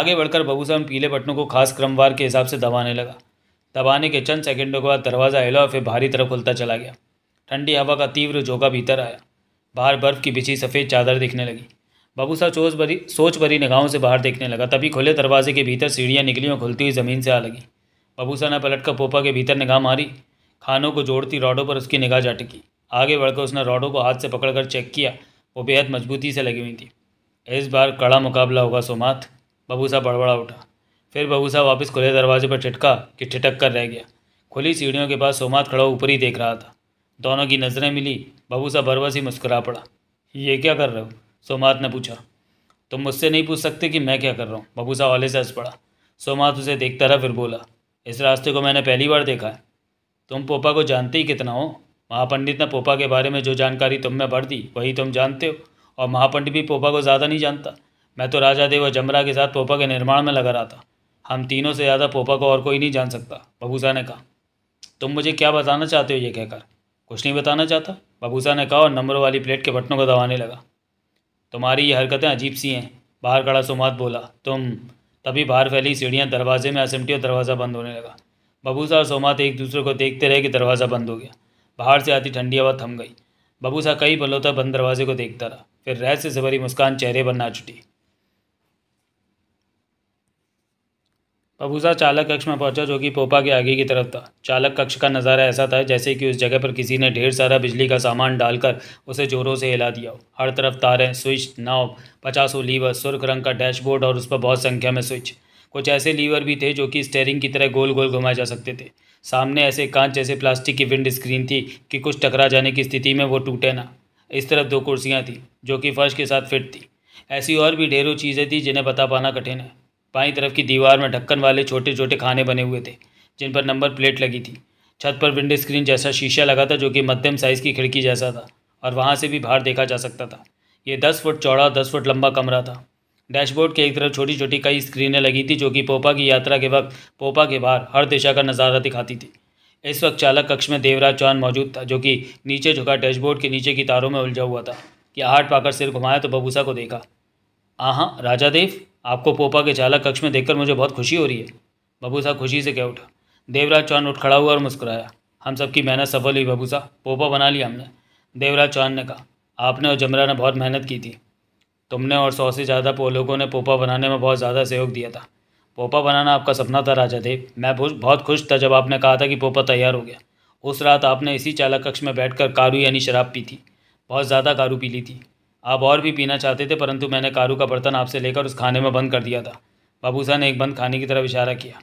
आगे बढ़कर बबूसा उन पीले बटनों को खास क्रमवार के हिसाब से दबाने लगा दबाने के चंद सेकेंडों के बाद दरवाज़ा हिला और फिर भारी तरफ खुलता चला गया ठंडी हवा का तीव्र झोंका भीतर आया बाहर बर्फ़ की बिछी सफ़ेद चादर दिखने लगी बबूसा चोच भरी सोच भरी निगाहों से बाहर देखने लगा तभी खुले दरवाजे के भीतर सीढ़ियाँ निकली और खुलती हुई ज़मीन से आ लगी बबूसा ने पलट कर पोपा के भीतर निगाह मारी खानों को जोड़ती रॉडों पर उसकी निगाह जाटकी आगे बढ़कर उसने रॉडों को हाथ से पकड़कर चेक किया वो बेहद मजबूती से लगी हुई थी इस बार कड़ा मुकाबला होगा बबू बबूसा बड़बड़ा उठा फिर बबूसा वापस खुले दरवाजे पर छिटका कि ठिटक कर रह गया खुली सीढ़ियों के पास सोमाथ खड़ा ऊपर ही देख रहा था दोनों की नज़रें मिली बबूसा बरबस ही मुस्कुरा पड़ा ये क्या कर रहे हो सोमाथ ने पूछा तुम मुझसे नहीं पूछ सकते कि मैं क्या कर रहा हूँ बबूसा वाले से हंस पड़ा सोमाथ उसे देखता रहा फिर बोला इस रास्ते को मैंने पहली बार देखा है तुम पोपा को जानते ही कितना हो महापंडित ने पोपा के बारे में जो जानकारी तुमने भर दी वही तुम जानते हो और महापंडित भी पोपा को ज़्यादा नहीं जानता मैं तो राजा देव और जमरा के साथ पोपा के निर्माण में लगा रहा था हम तीनों से ज़्यादा पोपा को और कोई नहीं जान सकता बबूसा ने कहा तुम मुझे क्या बताना चाहते हो ये कहकर कुछ नहीं बताना चाहता बबूसा ने कहा और नंबरों वाली प्लेट के बटनों को दबाने लगा तुम्हारी ये हरकतें अजीब सी हैं बाहर खड़ा सुमात बोला तुम तभी बाहर फैली सीढ़ियाँ दरवाजे में असमटी और दरवाज़ा बंद होने लगा बबूसा और सोमात एक दूसरे को देखते रहे कि दरवाज़ा बंद हो गया बाहर से आती ठंडी हवा थम गई बबूसा कई पलों तक बंद दरवाजे को देखता रहा फिर रहस्य से भरी मुस्कान चेहरे पर ना छुटी बबूसा चालक कक्ष में पहुंचा जो कि पोपा के आगे की तरफ था चालक कक्ष का नज़ारा ऐसा था जैसे कि उस जगह पर किसी ने ढेर सारा बिजली का सामान डालकर उसे जोरों से हिला दिया हो हर तरफ तारें स्विच नाव पचासों लीवर सुर्ख रंग का डैशबोर्ड और उस पर बहुत संख्या में स्विच कुछ ऐसे लीवर भी थे जो कि स्टेयरिंग की तरह गोल गोल घुमाए जा सकते थे सामने ऐसे कांच जैसे प्लास्टिक की विंड स्क्रीन थी कि कुछ टकरा जाने की स्थिति में वो टूटे ना इस तरफ दो कुर्सियाँ थीं जो कि फर्श के साथ फिट थी ऐसी और भी ढेरों चीज़ें थी जिन्हें बता पाना कठिन है बाई तरफ की दीवार में ढक्कन वाले छोटे छोटे खाने बने हुए थे जिन पर नंबर प्लेट लगी थी छत पर विंडो स्क्रीन जैसा शीशा लगा था जो कि मध्यम साइज़ की खिड़की जैसा था और वहाँ से भी बाहर देखा जा सकता था ये दस फुट चौड़ा दस फुट लंबा कमरा था डैशबोर्ड के एक तरफ छोटी छोटी कई स्क्रीनें लगी थी जो कि पोपा की यात्रा के वक्त पोपा के बाहर हर दिशा का नज़ारा दिखाती थी इस वक्त चालक कक्ष में देवराज चौहान मौजूद था जो कि नीचे झुका डैशबोर्ड के नीचे की तारों में उलझा हुआ था कि आहट पाकर सिर घुमाया तो बबूसा को देखा आहाँ राजा देव आपको पोपा के चालक कक्ष में देखकर मुझे बहुत खुशी हो रही है बबूसा खुशी से क्या उठा देवराज चौहान उठ खड़ा हुआ और मुस्कुराया हम सबकी मेहनत सफल हुई बबूसा पोपा बना लिया हमने देवराज चौहान ने कहा आपने और जमरा ने बहुत मेहनत की थी तुमने और सौ से ज़्यादा पोलोगों ने पोपा बनाने में बहुत ज़्यादा सहयोग दिया था पोपा बनाना आपका सपना था राजा देव मैं बहुत खुश था जब आपने कहा था कि पोपा तैयार हो गया उस रात आपने इसी चालक कक्ष में बैठकर कारू यानी शराब पी थी बहुत ज़्यादा कारू पी ली थी आप और भी पीना चाहते थे परंतु मैंने कारू का बर्तन आपसे लेकर उस खाने में बंद कर दिया था बाबूसा ने एक बंद खाने की तरफ इशारा किया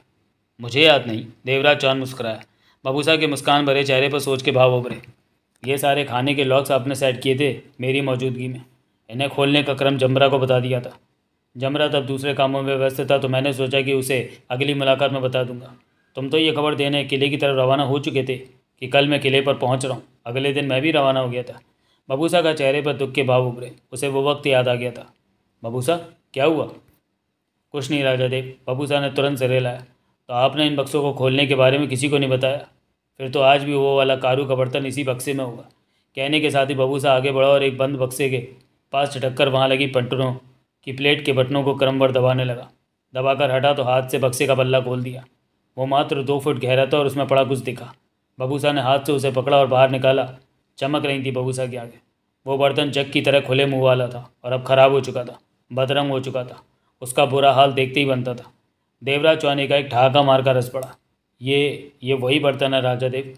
मुझे याद नहीं देवराज चौहान मुस्कराया बाबूसा के मुस्कान भरे चेहरे पर सोच के भाव उभरे ये सारे खाने के लॉक्स आपने सेट किए थे मेरी मौजूदगी में इन्हें खोलने का क्रम जमरा को बता दिया था जमरा तब दूसरे कामों में व्यस्त था तो मैंने सोचा कि उसे अगली मुलाकात में बता दूंगा तुम तो ये खबर देने किले की तरफ रवाना हो चुके थे कि कल मैं किले पर पहुंच रहा हूँ अगले दिन मैं भी रवाना हो गया था बबूसा का चेहरे पर दुख के भाव उभरे उसे वो वक्त याद आ गया था बबूसा क्या हुआ कुछ नहीं राजा देव बबूसा ने तुरंत सिरे लाया तो आपने इन बक्सों को खोलने के बारे में किसी को नहीं बताया फिर तो आज भी वो वाला कारू का बर्तन इसी बक्से में होगा कहने के साथ ही बबूसा आगे बढ़ा और एक बंद बक्से के पास झटक कर वहाँ लगी बटनों की प्लेट के बटनों को क्रमवर दबाने लगा दबाकर हटा तो हाथ से बक्से का बल्ला खोल दिया वो मात्र दो फुट गहरा था और उसमें पड़ा कुछ दिखा बबूसा ने हाथ से उसे पकड़ा और बाहर निकाला चमक रही थी बबूसा के आगे वो बर्तन जग की तरह खुले मुँह वाला था और अब ख़राब हो चुका था बदरंग हो चुका था उसका बुरा हाल देखते ही बनता था देवराज चौहानी का एक ठहाका मार का रस पड़ा ये ये वही बर्तन है राजा देव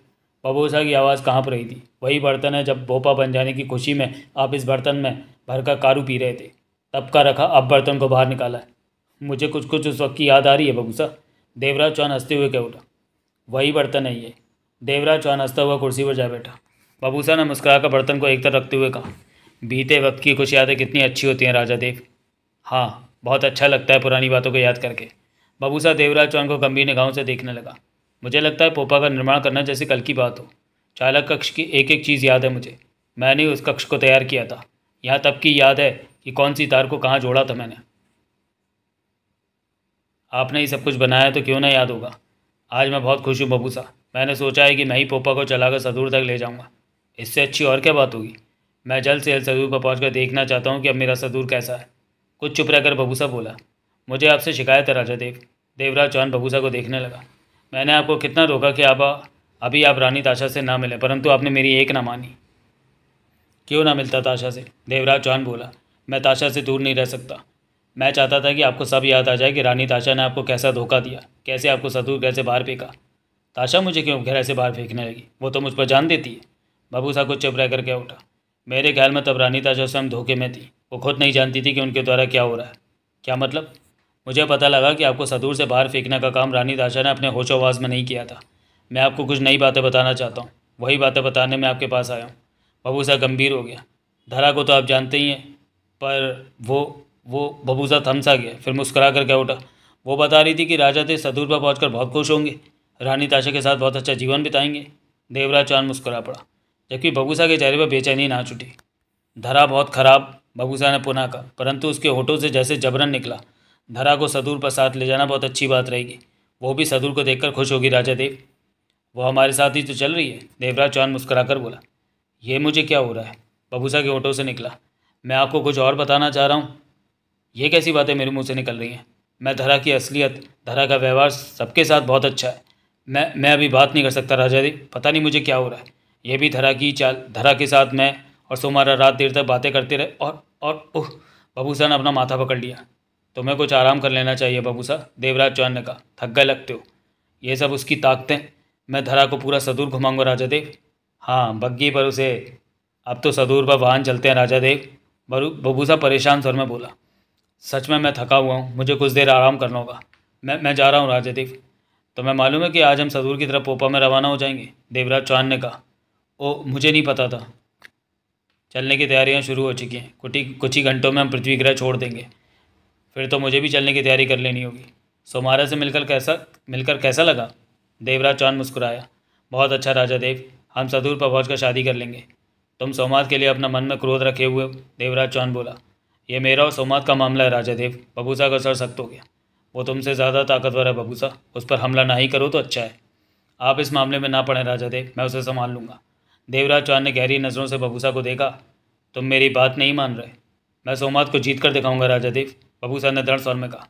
बबूसा की आवाज़ कहाँ पर रही थी वही बर्तन है जब भोपा बन जाने की खुशी में आप इस बर्तन में भर कारू पी रहे थे तब का रखा अब बर्तन को बाहर निकाला है मुझे कुछ कुछ उस वक्त की याद आ रही है बबूसा देवराज चौहान हंसते हुए कह उठा वही बर्तन है ये देवराज चौहान हंसता हुआ कुर्सी पर जा बैठा बबूसा ने मुस्कुरा कर बर्तन को एक तरफ रखते हुए कहा बीते वक्त की कुछ यादें कितनी अच्छी होती हैं राजा देव हाँ बहुत अच्छा लगता है पुरानी बातों को याद करके बबूसा देवराज चौहान को गंभीर निगाहों से देखने लगा मुझे लगता है पोपा का निर्माण करना जैसे कल की बात हो चालक कक्ष की एक एक चीज़ याद है मुझे मैंने उस कक्ष को तैयार किया था यहाँ तब की याद है कि कौन सी तार को कहाँ जोड़ा था मैंने आपने ही सब कुछ बनाया तो क्यों ना याद होगा आज मैं बहुत खुश हूँ बबूसा मैंने सोचा है कि मैं ही पोपा को चलाकर सदूर तक ले जाऊँगा इससे अच्छी और क्या बात होगी मैं जल्द से जल्द सदूर पर पहुँच देखना चाहता हूँ कि अब मेरा सदूर कैसा है कुछ चुप रहकर बबूसा बोला मुझे आपसे शिकायत है राजा देव देवराज चौहान बबूसा को देखने लगा मैंने आपको कितना रोका कि आप अभी आप रानी ताशा से ना मिले परंतु आपने मेरी एक ना मानी क्यों ना मिलता ताशा से देवराज चौहान बोला मैं ताशा से दूर नहीं रह सकता मैं चाहता था कि आपको सब याद आ जाए कि रानी ताशा ने आपको कैसा धोखा दिया कैसे आपको सदूर कैसे बाहर फेंका ताशा मुझे क्यों घर से बाहर फेंकने लगी वो तो मुझ पर जान देती है बाबू साहब को चिप रह कर क्या उठा मेरे ख्याल में तब रानी ताशा स्वयं धोखे में थी वो खुद नहीं जानती थी कि उनके द्वारा क्या हो रहा है क्या मतलब मुझे पता लगा कि आपको सदूर से बाहर फेंकने का काम रानी दाशा ने अपने होश आवाज़ में नहीं किया था मैं आपको कुछ नई बातें बताना चाहता हूँ वही बातें बताने में आपके पास आया हूँ बबूसा गंभीर हो गया धरा को तो आप जानते ही हैं पर वो वो बबूसा थमसा गया फिर मुस्करा कर क्या उठा वो बता रही थी कि राजा थे सदूर पर पहुँच बहुत खुश होंगे रानी ताशा के साथ बहुत अच्छा जीवन बिताएंगे देवराज चांद मुस्करा पड़ा जबकि बबूसा के चेहरे पर बेचैनी ना छुटी धरा बहुत खराब बबूसा ने पुनः कहा परंतु उसके होठों से जैसे जबरन निकला धरा को सदूर पर साथ ले जाना बहुत अच्छी बात रहेगी वो भी सदूर को देखकर खुश होगी राजा देव वो हमारे साथ ही तो चल रही है देवराज चौहान कर बोला ये मुझे क्या हो रहा है बबूसा के ऑटो से निकला मैं आपको कुछ और बताना चाह रहा हूँ ये कैसी बातें मेरे मुँह से निकल रही हैं मैं धरा की असलियत धरा का व्यवहार सबके साथ बहुत अच्छा है मैं मैं अभी बात नहीं कर सकता राजा देव पता नहीं मुझे क्या हो रहा है ये भी धरा की चाल धरा के साथ मैं और सोमारा रात देर तक बातें करते रहे और और ओह बबूसा ने अपना माथा पकड़ लिया तुम्हें तो कुछ आराम कर लेना चाहिए साहब देवराज चौहान ने कहा थक गए लगते हो ये सब उसकी ताकतें मैं धरा को पूरा सदूर घुमाऊंगा राजा देव हाँ बग्गी पर उसे अब तो सदूर पर वाहन चलते हैं राजा देव बबूसा परेशान स्वर में बोला सच में मैं थका हुआ हूँ मुझे कुछ देर आराम करना होगा मैं मैं जा रहा हूँ राजा देव तो मैं मालूम है कि आज हम सदूर की तरफ पोपा में रवाना हो जाएंगे देवराज चौहान ने कहा ओ मुझे नहीं पता था चलने की तैयारियां शुरू हो चुकी हैं कुटी कुछ ही घंटों में हम पृथ्वी ग्रह छोड़ देंगे फिर तो मुझे भी चलने की तैयारी कर लेनी होगी सोमारा से मिलकर कैसा मिलकर कैसा लगा देवराज चौहान मुस्कुराया बहुत अच्छा राजा देव हम सदूर पर पहुँच शादी कर लेंगे तुम सोमाद के लिए अपना मन में क्रोध रखे हुए देवराज चौहान बोला ये मेरा और सोमाद का मामला है राजा देव बबूसा का सर सख्त हो गया वो तुमसे ज़्यादा ताकतवर है बबूसा उस पर हमला ना ही करो तो अच्छा है आप इस मामले में ना पढ़ें राजा देव मैं उसे संभाल लूँगा देवराज चौहान ने गहरी नज़रों से बबूसा को देखा तुम मेरी बात नहीं मान रहे मैं सोमाद को जीत कर दिखाऊँगा राजा देव बबूसा ने दृढ़ स्वर में कहा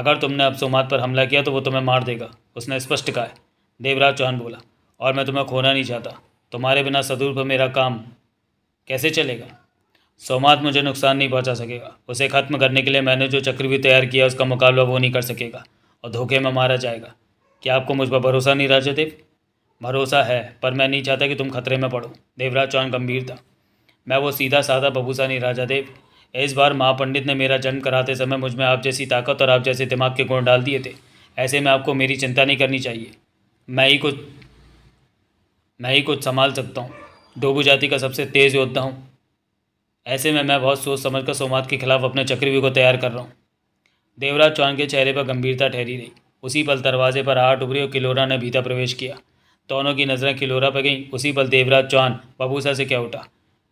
अगर तुमने अब सोमात पर हमला किया तो वो तुम्हें मार देगा उसने स्पष्ट कहा है देवराज चौहान बोला और मैं तुम्हें खोना नहीं चाहता तुम्हारे बिना सदूर पर मेरा काम कैसे चलेगा सोमात मुझे नुकसान नहीं पहुंचा सकेगा उसे ख़त्म करने के लिए मैंने जो चक्र भी तैयार किया उसका मुकाबला वो नहीं कर सकेगा और धोखे में मारा जाएगा क्या आपको मुझ पर भरोसा नहीं राजा देव भरोसा है पर मैं नहीं चाहता कि तुम खतरे में पड़ो देवराज चौहान गंभीर था मैं वो सीधा साधा बबूसा नहीं राजा देव इस बार महापंडित ने मेरा जन्म कराते समय मुझ में आप जैसी ताकत और आप जैसे दिमाग के गुण डाल दिए थे ऐसे में आपको मेरी चिंता नहीं करनी चाहिए मैं ही कुछ मैं ही कुछ संभाल सकता हूँ डोबू जाति का सबसे तेज़ योद्धा हूँ ऐसे में मैं बहुत सोच समझ कर सोमनाथ के खिलाफ अपने चक्रव्यूह को तैयार कर रहा हूँ देवराज चौहान के चेहरे पर गंभीरता ठहरी रही उसी पल दरवाजे पर आठ उभरी और किलोरा ने भीतर प्रवेश किया दोनों की नज़रें किलोरा पर गईं उसी पल देवराज चौहान बबूसा से क्या उठा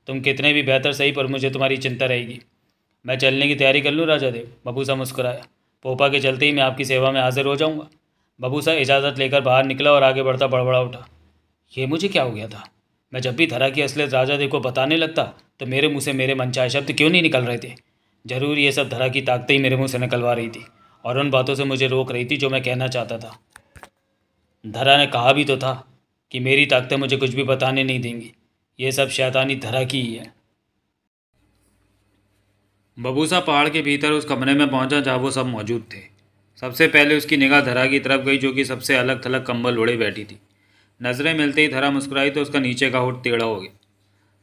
तुम कितने भी बेहतर सही पर मुझे तुम्हारी चिंता रहेगी मैं चलने की तैयारी कर लूँ राजा देव बबूसा मुस्कुराया पोपा के चलते ही मैं आपकी सेवा में हाजिर हो जाऊँगा बबूसा इजाज़त लेकर बाहर निकला और आगे बढ़ता बड़बड़ा उठा ये मुझे क्या हो गया था मैं जब भी धरा की असलियत राजा देव को बताने लगता तो मेरे मुँह से मेरे मनचाहे शब्द क्यों नहीं निकल रहे थे ज़रूर ये सब धरा की ताकतें ही मेरे मुँह से निकलवा रही थी और उन बातों से मुझे रोक रही थी जो मैं कहना चाहता था धरा ने कहा भी तो था कि मेरी ताकतें मुझे कुछ भी बताने नहीं देंगी ये सब शैतानी धरा की ही है बबूसा पहाड़ के भीतर उस कमरे में पहुंचा जहाँ वो सब मौजूद थे सबसे पहले उसकी निगाह धरा की तरफ गई जो कि सबसे अलग थलग कंबल उड़े बैठी थी नज़रें मिलते ही धरा मुस्कुराई तो उसका नीचे का होठ टेढ़ा हो गया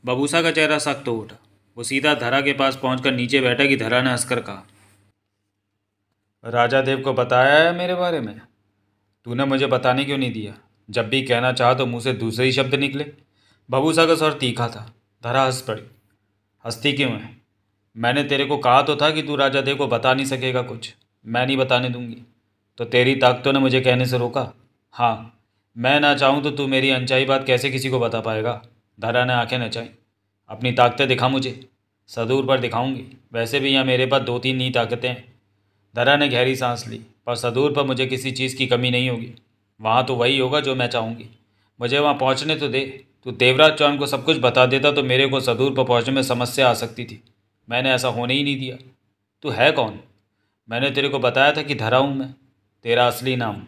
बबूसा का चेहरा सख्त हो उठा वो सीधा धरा के पास पहुंचकर नीचे बैठा कि धरा ने हंसकर कहा राजा देव को बताया है मेरे बारे में तूने मुझे बताने क्यों नहीं दिया जब भी कहना चाह तो मुँह से दूसरे ही शब्द निकले बबूसा का स्वर तीखा था धरा हंस पड़ी हंसती क्यों है मैंने तेरे को कहा तो था कि तू राजा दे को बता नहीं सकेगा कुछ मैं नहीं बताने दूंगी तो तेरी ताकतों ने मुझे कहने से रोका हाँ मैं ना चाहूँ तो तू मेरी अनचाही बात कैसे किसी को बता पाएगा धरा ने आँखें नचाई अपनी ताकतें दिखा मुझे सदूर पर दिखाऊंगी वैसे भी यहाँ मेरे पास दो तीन ही ताकतें हैं धरा ने गहरी सांस ली पर सदूर पर मुझे किसी चीज़ की कमी नहीं होगी वहाँ तो वही होगा जो मैं चाहूँगी मुझे वहाँ पहुँचने तो दे तो देवराज चौहान को सब कुछ बता देता तो मेरे को सदूर पर पहुँचने में समस्या आ सकती थी मैंने ऐसा होने ही नहीं दिया तू है कौन मैंने तेरे को बताया था कि धरा हूँ मैं तेरा असली नाम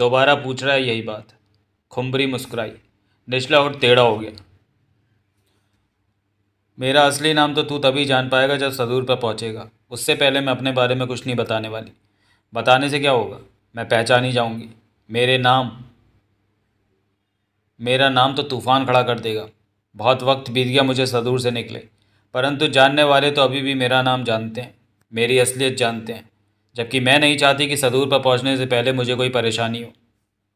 दोबारा पूछ रहा है यही बात खुम्बरी मुस्कुराई निचला और टेढ़ा हो गया मेरा असली नाम तो तू तभी जान पाएगा जब सदूर पर पहुँचेगा उससे पहले मैं अपने बारे में कुछ नहीं बताने वाली बताने से क्या होगा मैं पहचान ही जाऊँगी मेरे नाम मेरा नाम तो तूफ़ान खड़ा कर देगा बहुत वक्त बीत गया मुझे सदूर से निकले परंतु जानने वाले तो अभी भी मेरा नाम जानते हैं मेरी असलियत जानते हैं जबकि मैं नहीं चाहती कि सदूर पर पहुंचने से पहले मुझे कोई परेशानी हो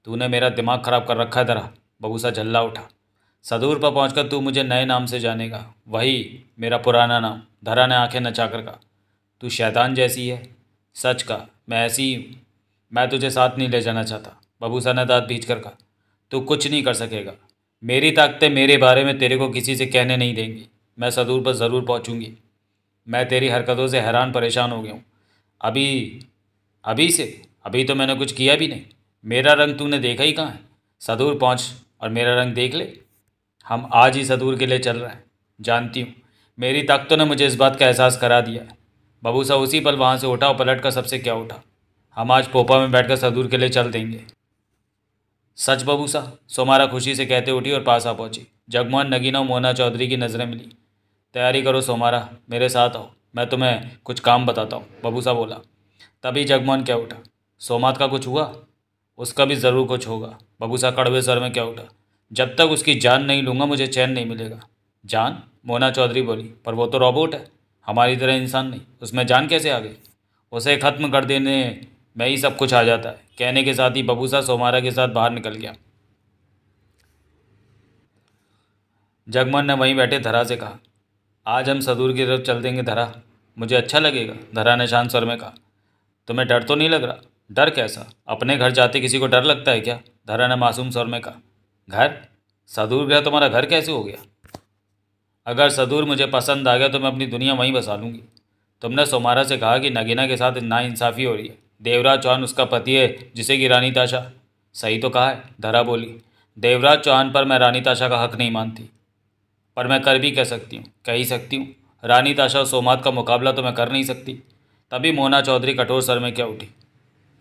तूने मेरा दिमाग ख़राब कर रखा दरा बबूसा झल्ला उठा सदूर पर पहुँच तू मुझे नए नाम से जानेगा वही मेरा पुराना नाम धरा ने आँखें नचा कर कहा तू शैतान जैसी है सच का मैं ऐसी मैं तुझे साथ नहीं ले जाना चाहता बबूसा ने दाँत भीज कर कहा तू कुछ नहीं कर सकेगा मेरी ताकतें मेरे बारे में तेरे को किसी से कहने नहीं देंगी मैं सदूर पर ज़रूर पहुँचूँगी मैं तेरी हरकतों से हैरान परेशान हो गया हूँ अभी अभी से अभी तो मैंने कुछ किया भी नहीं मेरा रंग तूने देखा ही कहाँ है सदूर पहुँच और मेरा रंग देख ले हम आज ही सदूर के लिए चल रहे हैं जानती हूँ मेरी ताकतों ने मुझे इस बात का एहसास करा दिया बबूसा उसी पल वहाँ से उठा और पलट कर सबसे क्या उठा हम आज पोपा में बैठकर सदूर के लिए चल देंगे सच बबू सा सोमारा खुशी से कहते उठी और पास आ पहुंची जगमोहन नगीना मोना चौधरी की नज़रें मिली तैयारी करो सोमारा मेरे साथ आओ मैं तुम्हें कुछ काम बताता हूँ बबू सा बोला तभी जगमोहन क्या उठा सोमात का कुछ हुआ उसका भी ज़रूर कुछ होगा बबूसा कड़वे सर में क्या उठा जब तक उसकी जान नहीं लूँगा मुझे चैन नहीं मिलेगा जान मोना चौधरी बोली पर वो तो रॉबोट है हमारी तरह इंसान नहीं उसमें जान कैसे आ गई उसे ख़त्म कर देने मैं ही सब कुछ आ जाता है कहने के साथ ही बबूसा सोमारा के साथ बाहर निकल गया जगमन ने वहीं बैठे धरा से कहा आज हम सदूर की तरफ चल देंगे धरा मुझे अच्छा लगेगा धरा ने शांत स्वर में कहा तुम्हें डर तो नहीं लग रहा डर कैसा अपने घर जाते किसी को डर लगता है क्या धरा ने मासूम स्वर में कहा घर सदूर गया तुम्हारा घर कैसे हो गया अगर सदूर मुझे पसंद आ गया तो मैं अपनी दुनिया वहीं बसा लूँगी तुमने सोमारा से कहा कि नगीना के साथ ना इंसाफ़ी हो रही है देवराज चौहान उसका पति है जिसे कि रानी ताशा सही तो कहा है धरा बोली देवराज चौहान पर मैं रानी ताशा का हक नहीं मानती पर मैं कर भी कह सकती हूँ कह ही सकती हूँ रानी ताशा और सोमाद का मुकाबला तो मैं कर नहीं सकती तभी मोना चौधरी कठोर सर में क्या उठी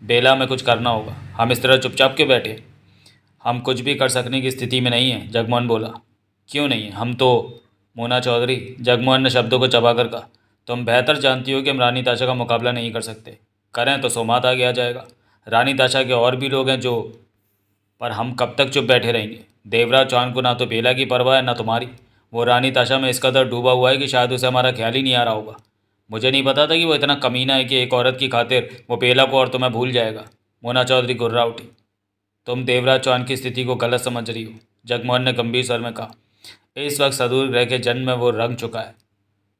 बेला में कुछ करना होगा हम इस तरह चुपचाप क्यों बैठे हम कुछ भी कर सकने की स्थिति में नहीं है जगमोहन बोला क्यों नहीं हम तो मोना चौधरी जगमोहन ने शब्दों को चबा कर कहा तुम बेहतर जानती हो कि हम रानी ताशा का मुकाबला नहीं कर सकते करें तो सोमात आगे आ जाएगा रानी दशा के और भी लोग हैं जो पर हम कब तक चुप बैठे रहेंगे देवराज चौहान को ना तो बेला की परवाह है ना तुम्हारी वो रानी ताशा में इस कदर डूबा हुआ है कि शायद उसे हमारा ख्याल ही नहीं आ रहा होगा मुझे नहीं पता था कि वो इतना कमीना है कि एक औरत की खातिर वो बेला को और तुम्हें तो भूल जाएगा मोना चौधरी गुर्रा उठी तुम देवराज चौहान की स्थिति को गलत समझ रही हो जगमोहन ने गंभीर स्वर में कहा इस वक्त सदूर ग्रह के जन्म में वो रंग चुका है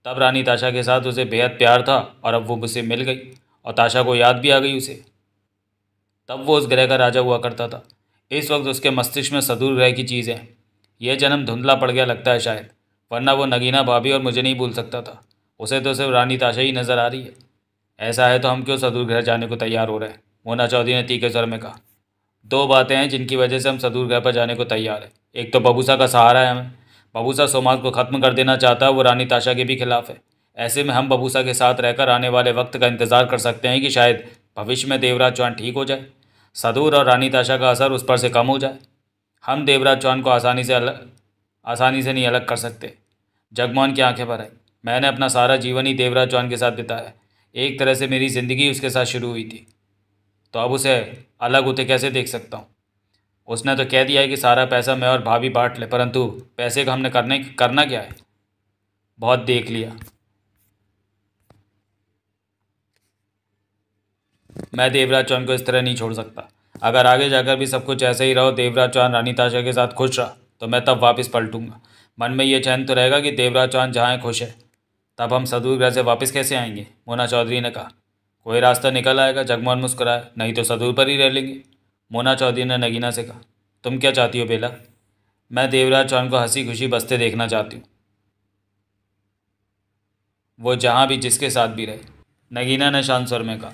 तब रानी ताशा के साथ उसे बेहद प्यार था और अब वो मुझसे मिल गई और ताशा को याद भी आ गई उसे तब वो उस ग्रह का राजा हुआ करता था इस वक्त उसके मस्तिष्क में सदूर ग्रह की चीज़ है यह जन्म धुंधला पड़ गया लगता है शायद वरना वो नगीना भाभी और मुझे नहीं भूल सकता था उसे तो सिर्फ रानी ताशा ही नज़र आ रही है ऐसा है तो हम क्यों सदूर ग्रह जाने को तैयार हो रहे हैं मोना चौधरी ने तीखे स्वर में कहा दो बातें हैं जिनकी वजह से हम सदूर ग्रह पर जाने को तैयार हैं एक तो बबूसा का सहारा है हमें बबूसा सोमाज को ख़त्म कर देना चाहता है वो रानी ताशा के भी खिलाफ है ऐसे में हम बबूसा के साथ रहकर आने वाले वक्त का इंतज़ार कर सकते हैं कि शायद भविष्य में देवराज चौहान ठीक हो जाए सदूर और रानी ताशा का असर उस पर से कम हो जाए हम देवराज चौहान को आसानी से अलग आसानी से नहीं अलग कर सकते जगमोहन की आंखें पर आई मैंने अपना सारा जीवन ही देवराज चौहान के साथ बिताया एक तरह से मेरी ज़िंदगी उसके साथ शुरू हुई थी तो अब उसे अलग होते कैसे देख सकता हूँ उसने तो कह दिया है कि सारा पैसा मैं और भाभी बांट ले परंतु पैसे का हमने करने करना क्या है बहुत देख लिया मैं देवराज चौहान को इस तरह नहीं छोड़ सकता अगर आगे जाकर भी सब कुछ ऐसे ही रहो देवराज चौहान रानी ताशा के साथ खुश रहा तो मैं तब वापस पलटूंगा मन में ये चैन तो रहेगा कि देवराज चौहान जहाँ खुश है तब हम सदूर से वापस कैसे आएंगे मोना चौधरी ने कहा कोई रास्ता निकल आएगा जगमोहन मुस्कुराए नहीं तो सदूर पर ही रह लेंगे मोना चौधरी ने नगीना से कहा तुम क्या चाहती हो बेला मैं देवराज चौहान को हंसी खुशी बसते देखना चाहती हूँ वो जहाँ भी जिसके साथ भी रहे नगीना ने शांत स्वर में कहा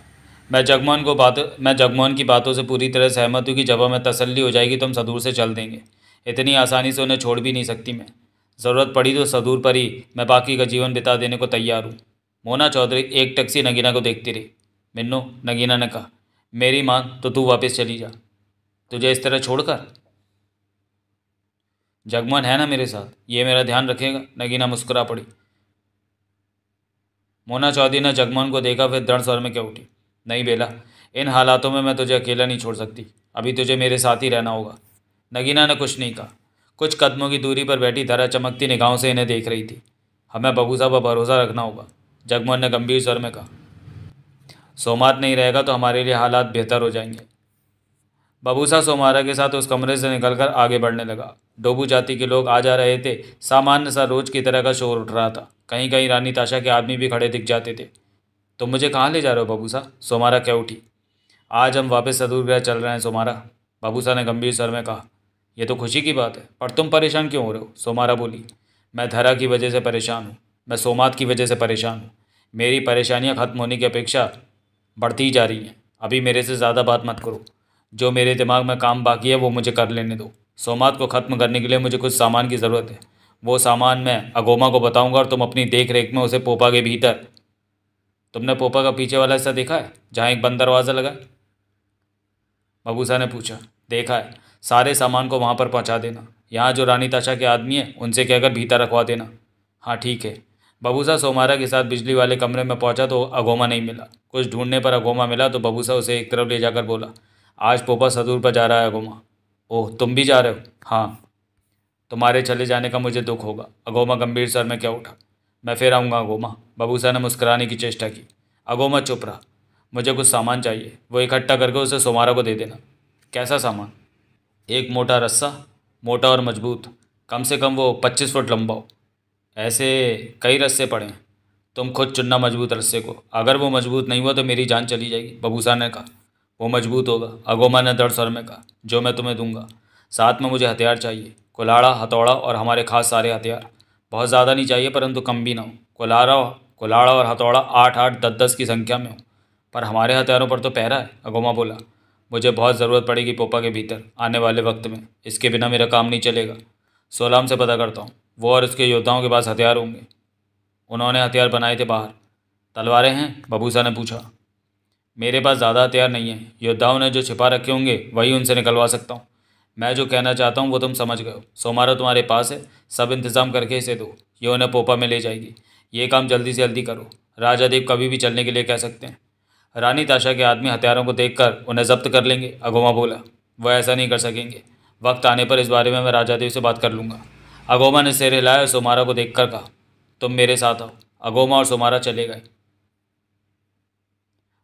मैं जगमोहन को बात मैं जगमोहन की बातों से पूरी तरह सहमत हूँ कि जब हमें तसल्ली हो जाएगी तो हम सदूर से चल देंगे इतनी आसानी से उन्हें छोड़ भी नहीं सकती मैं ज़रूरत पड़ी तो सदूर पर ही मैं बाकी का जीवन बिता देने को तैयार हूँ मोना चौधरी एक टैक्सी नगीना को देखती रही मिन्नो नगीना ने कहा मेरी माँ तो तू वापस चली जा तुझे इस तरह छोड़कर जगमोहन है ना मेरे साथ ये मेरा ध्यान रखेगा नगीना मुस्कुरा पड़ी मोना चौधरी ने जगमोहन को देखा फिर दृढ़ स्वर में क्या उठी नहीं बेला इन हालातों में मैं तुझे अकेला नहीं छोड़ सकती अभी तुझे मेरे साथ ही रहना होगा नगीना ने कुछ नहीं कहा कुछ कदमों की दूरी पर बैठी धरा चमकती निगाहों से इन्हें देख रही थी हमें बबूसा पर भरोसा रखना होगा जगमोहन ने गंभीर स्वर में कहा सोमात नहीं रहेगा तो हमारे लिए हालात बेहतर हो जाएंगे बबूसा सोमारा के साथ उस कमरे से निकलकर आगे बढ़ने लगा डोबू जाति के लोग आ जा रहे थे सामान्य सा रोज की तरह का शोर उठ रहा था कहीं कहीं रानी ताशा के आदमी भी खड़े दिख जाते थे तो मुझे कहाँ ले जा रहे हो बाबू साह सोमारा क्या उठी आज हम वापस सदुरगृह चल रहे हैं सोमारा बाबूसा ने गंभीर स्वर में कहा यह तो खुशी की बात है पर तुम परेशान क्यों हो रहे हो सोमारा बोली मैं धरा की वजह से परेशान हूँ मैं सोमात की वजह से परेशान हूँ मेरी परेशानियाँ ख़त्म होने की अपेक्षा बढ़ती ही जा रही हैं अभी मेरे से ज़्यादा बात मत करो जो मेरे दिमाग में काम बाकी है वो मुझे कर लेने दो सोमात को ख़त्म करने के लिए मुझे कुछ सामान की ज़रूरत है वो सामान मैं अगोमा को बताऊंगा और तुम अपनी देख रेख में उसे पोपा के भीतर तुमने पोपा का पीछे वाला हिस्सा देखा है जहाँ एक बंद दरवाज़ा लगा है बबूसा ने पूछा देखा है सारे सामान को वहाँ पर पहुँचा देना यहाँ जो रानी ताशा के आदमी हैं उनसे कहकर भीतर रखवा देना हाँ ठीक है बबूसा सोमारा के साथ बिजली वाले कमरे में पहुँचा तो अगोमा नहीं मिला कुछ ढूंढने पर अगोमा मिला तो बबूसा उसे एक तरफ ले जाकर बोला आज पोपा सदूर पर जा रहा है अगोमा ओह तुम भी जा रहे हो हाँ तुम्हारे चले जाने का मुझे दुख होगा अगोमा गंभीर सर में क्या उठा मैं फिर आऊँगा अगोमा बबूसा ने मुस्कराने की चेष्टा की अगोमा चुप रहा मुझे कुछ सामान चाहिए वो इकट्ठा करके उसे सोमारा को दे देना कैसा सामान एक मोटा रस्सा मोटा और मजबूत कम से कम वो पच्चीस फुट लंबा हो ऐसे कई रस्से पड़े हैं तुम खुद चुनना मजबूत रस्से को अगर वो मजबूत नहीं हुआ तो मेरी जान चली जाएगी बबूसा ने कहा वो मजबूत होगा अगोमा ने दर्द सर में कहा जो मैं तुम्हें दूंगा साथ में मुझे हथियार चाहिए कुलाड़ा हथौड़ा और हमारे खास सारे हथियार बहुत ज़्यादा नहीं चाहिए परंतु कम भी ना हो कोलारा कोलाड़ा और हथौड़ा आठ आठ दस दस की संख्या में हो पर हमारे हथियारों पर तो पहरा है अगोमा बोला मुझे बहुत ज़रूरत पड़ेगी पोपा के भीतर आने वाले वक्त में इसके बिना मेरा काम नहीं चलेगा सोलाम से पता करता हूँ वो और उसके योद्धाओं के पास हथियार होंगे उन्होंने हथियार बनाए थे बाहर तलवारें हैं बबूसा ने पूछा मेरे पास ज़्यादा हथियार नहीं है योद्धाओं ने जो छिपा रखे होंगे वही उनसे निकलवा सकता हूँ मैं जो कहना चाहता हूँ वो तुम समझ गए सोमारा तुम्हारे पास है सब इंतज़ाम करके इसे दो ये उन्हें पोपा में ले जाएगी ये काम जल्दी से जल्दी करो राजा देव कभी भी चलने के लिए कह सकते हैं रानी ताशा के आदमी हथियारों को कर उन्हें जब्त कर लेंगे अगोमा बोला वह ऐसा नहीं कर सकेंगे वक्त आने पर इस बारे में मैं राजा देव से बात कर लूँगा अगोमा ने सिर हिलाया और सोमारा को कर कहा तुम मेरे साथ आओ अगोमा और सोमारा चले गए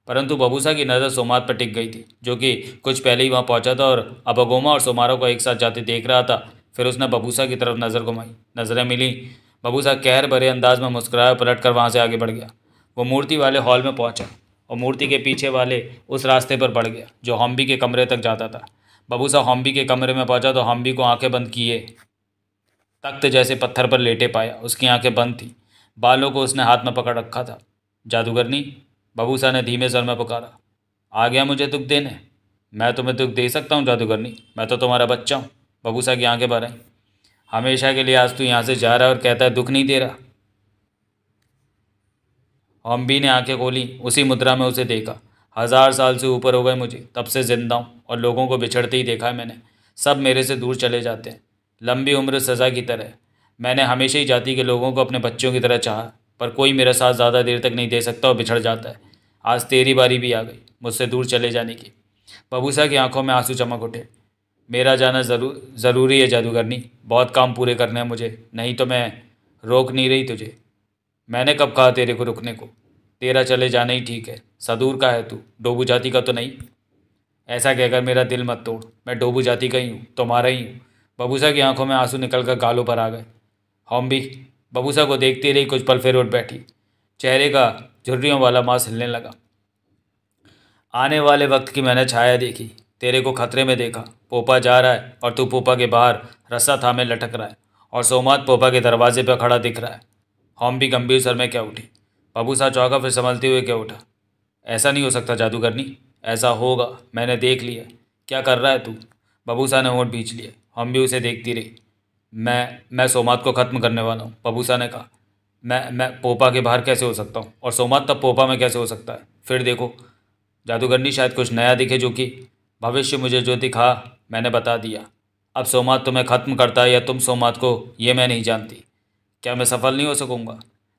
परंतु बबूसा की नज़र सोमार पर टिक गई थी जो कि कुछ पहले ही वहाँ पहुँचा था और अबगोमा और सोमारा को एक साथ जाते देख रहा था फिर उसने बबूसा की तरफ नज़र घुमाई नज़रें मिली बबूसा कहर भरे अंदाज में मुस्कुराया पलट कर वहाँ से आगे बढ़ गया वो मूर्ति वाले हॉल में पहुँचा और मूर्ति के पीछे वाले उस रास्ते पर बढ़ गया जो हॉम्बी के कमरे तक जाता था बबूसा हॉम्बी के कमरे में पहुँचा तो हॉम्बी को आँखें बंद किए तख्त जैसे पत्थर पर लेटे पाया उसकी आँखें बंद थी बालों को उसने हाथ में पकड़ रखा था जादूगरनी बबूसा ने धीमे स्वर में पुकारा आ गया मुझे दुख देने मैं तुम्हें दुख दे सकता हूँ जादूगरनी मैं तो तुम्हारा बच्चा हूँ बबूसा की आँखें भर आई हमेशा के लिए आज तू यहाँ से जा रहा है और कहता है दुख नहीं दे रहा हम्बी ने आंखें खोली उसी मुद्रा में उसे देखा हज़ार साल से ऊपर हो गए मुझे तब से ज़िंदा हूँ और लोगों को बिछड़ते ही देखा है मैंने सब मेरे से दूर चले जाते हैं लंबी उम्र सज़ा की तरह मैंने हमेशा ही जाति के लोगों को अपने बच्चों की तरह चाहा पर कोई मेरा साथ ज़्यादा देर तक नहीं दे सकता और बिछड़ जाता है आज तेरी बारी भी आ गई मुझसे दूर चले जाने की बबूसा की आंखों में आंसू चमक उठे मेरा जाना ज़रूर ज़रूरी है जादूगरनी बहुत काम पूरे करने हैं मुझे नहीं तो मैं रोक नहीं रही तुझे मैंने कब कहा तेरे को रुकने को तेरा चले जाना ही ठीक है सदूर का है तू डोबू जाति का तो नहीं ऐसा कहकर मेरा दिल मत तोड़ मैं डोबू जाति का ही हूँ तुम्हारा ही हूँ बबूसा की आंखों में आंसू निकल कर गालों पर आ गए हम भी बबूसा को देखते रही कुछ पल फिर उठ बैठी चेहरे का झुर्रियों वाला मांस हिलने लगा आने वाले वक्त की मैंने छाया देखी तेरे को खतरे में देखा पोपा जा रहा है और तू पोपा के बाहर रस्सा थामे लटक रहा है और सोमात पोपा के दरवाजे पर खड़ा दिख रहा है हॉम भी गंभीर सर में क्या उठी साहब चौका फिर संभलते हुए क्या उठा ऐसा नहीं हो सकता जादूगरनी ऐसा होगा मैंने देख लिया क्या कर रहा है तू बबूसा ने होंठ बीच लिए हम भी उसे देखती रही मैं मैं सोमात को ख़त्म करने वाला हूँ बबूसा ने कहा मैं मैं पोपा के बाहर कैसे हो सकता हूँ और सोमात तब पोपा में कैसे हो सकता है फिर देखो जादूगरनी शायद कुछ नया दिखे जो कि भविष्य मुझे जो दिखा मैंने बता दिया अब सोमात तुम्हें ख़त्म करता है या तुम सोमनाथ को ये मैं नहीं जानती क्या मैं सफल नहीं हो सकूँगा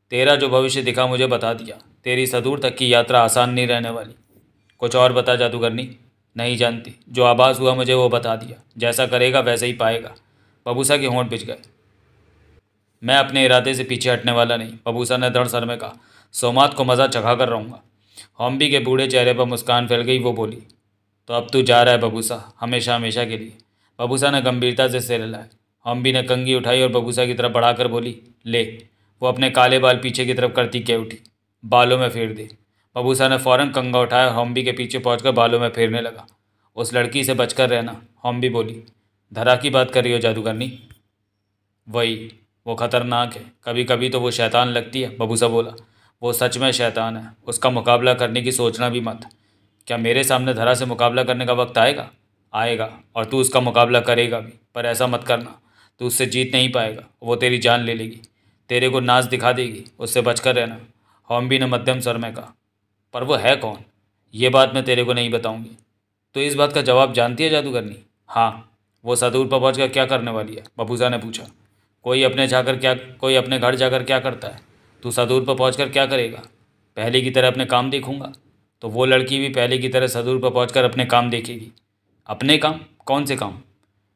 तेरा जो भविष्य दिखा मुझे बता दिया तेरी सदूर तक की यात्रा आसान नहीं रहने वाली कुछ और बता जादूगरनी नहीं जानती जो आभास हुआ मुझे वो बता दिया जैसा करेगा वैसे ही पाएगा बबूसा के होंठ बिछ गए मैं अपने इरादे से पीछे हटने वाला नहीं बबूसा ने दृढ़ सर में कहा सोमात को मज़ा चखा कर रहूँगा हॉम्बी के बूढ़े चेहरे पर मुस्कान फैल गई वो बोली तो अब तू जा रहा है बबूसा हमेशा हमेशा के लिए बबूसा ने गंभीरता से सिर हिलाया हॉम्बी ने कंगी उठाई और बबूसा की तरफ बढ़ाकर बोली ले वो अपने काले बाल पीछे की तरफ करती के उठी बालों में फेर दे बबूसा ने फ़ौरन कंगा उठाया और हॉम्बी के पीछे पहुँच बालों में फेरने लगा उस लड़की से बचकर रहना हॉम्बी बोली धरा की बात कर रही हो जादूगरनी वही वो ख़तरनाक है कभी कभी तो वो शैतान लगती है बबूसा बोला वो सच में शैतान है उसका मुकाबला करने की सोचना भी मत क्या मेरे सामने धरा से मुकाबला करने का वक्त आएगा आएगा और तू उसका मुकाबला करेगा भी पर ऐसा मत करना तू उससे जीत नहीं पाएगा वो तेरी जान ले लेगी तेरे को नाच दिखा देगी उससे बचकर रहना हॉम्बी ने मध्यम स्वर में कहा पर वो है कौन ये बात मैं तेरे को नहीं बताऊंगी तो इस बात का जवाब जानती है जादूगरनी हाँ वो सदूर पर पहुँच क्या करने वाली है बबूजा ने पूछा कोई अपने जाकर क्या कोई अपने घर जाकर क्या करता है तू सदूर पर पहुँच क्या करेगा पहले की तरह अपने काम देखूँगा तो वो लड़की भी पहले की तरह सदूर पर पहुँच अपने काम देखेगी अपने काम कौन से काम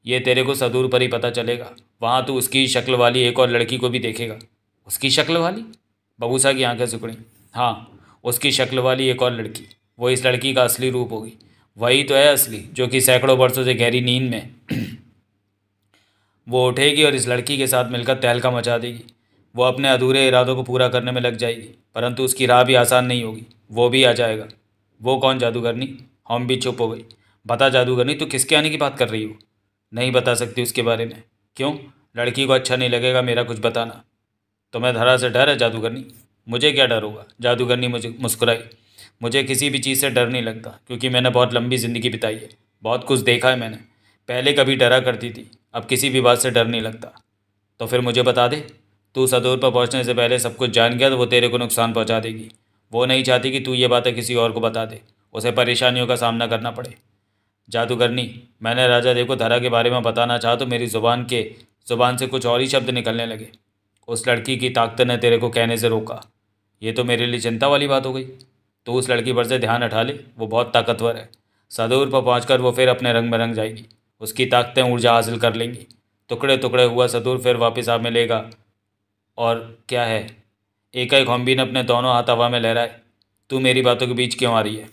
ये तेरे को सदूर पर ही पता चलेगा वहाँ तू उसकी शक्ल वाली एक और लड़की को भी देखेगा उसकी शक्ल वाली बबूसा की आंखें सिकुड़ी हाँ उसकी शक्ल वाली एक और लड़की वो इस लड़की का असली रूप होगी वही तो है असली जो कि सैकड़ों वर्षों से गहरी नींद में वो उठेगी और इस लड़की के साथ मिलकर तहलका मचा देगी वो अपने अधूरे इरादों को पूरा करने में लग जाएगी परंतु उसकी राह भी आसान नहीं होगी वो भी आ जाएगा वो कौन जादूगरनी हम भी चुप हो गई बता जादूगरनी तू किसके आने की बात कर रही हो नहीं बता सकती उसके बारे में क्यों लड़की को अच्छा नहीं लगेगा मेरा कुछ बताना तो मैं धरा से डर है जादूगरनी मुझे क्या डर होगा जादूगरनी मुझे मुस्कुराई मुझे किसी भी चीज़ से डर नहीं लगता क्योंकि मैंने बहुत लंबी ज़िंदगी बिताई है बहुत कुछ देखा है मैंने पहले कभी डरा करती थी अब किसी भी बात से डर नहीं लगता तो फिर मुझे बता दे तू सदूर पर पहुंचने से पहले सब कुछ जान गया तो वो तेरे को नुकसान पहुंचा देगी वो नहीं चाहती कि तू ये बातें किसी और को बता दे उसे परेशानियों का सामना करना पड़े जादूगरनी मैंने राजा देव को धरा के बारे में बताना चाहा तो मेरी ज़ुबान के ज़ुबान से कुछ और ही शब्द निकलने लगे उस लड़की की ताकत ने तेरे को कहने से रोका ये तो मेरे लिए चिंता वाली बात हो गई तो उस लड़की पर से ध्यान हटा ले वो बहुत ताकतवर है सदूर पर पहुँच वो फिर अपने रंग में रंग जाएगी उसकी ताकतें ऊर्जा हासिल कर लेंगी टुकड़े टुकड़े हुआ सदूर फिर वापस आ मिलेगा और क्या है एकाएक हॉम्बी ने अपने दोनों हाथ हवा में लहराए तू मेरी बातों के बीच क्यों आ रही है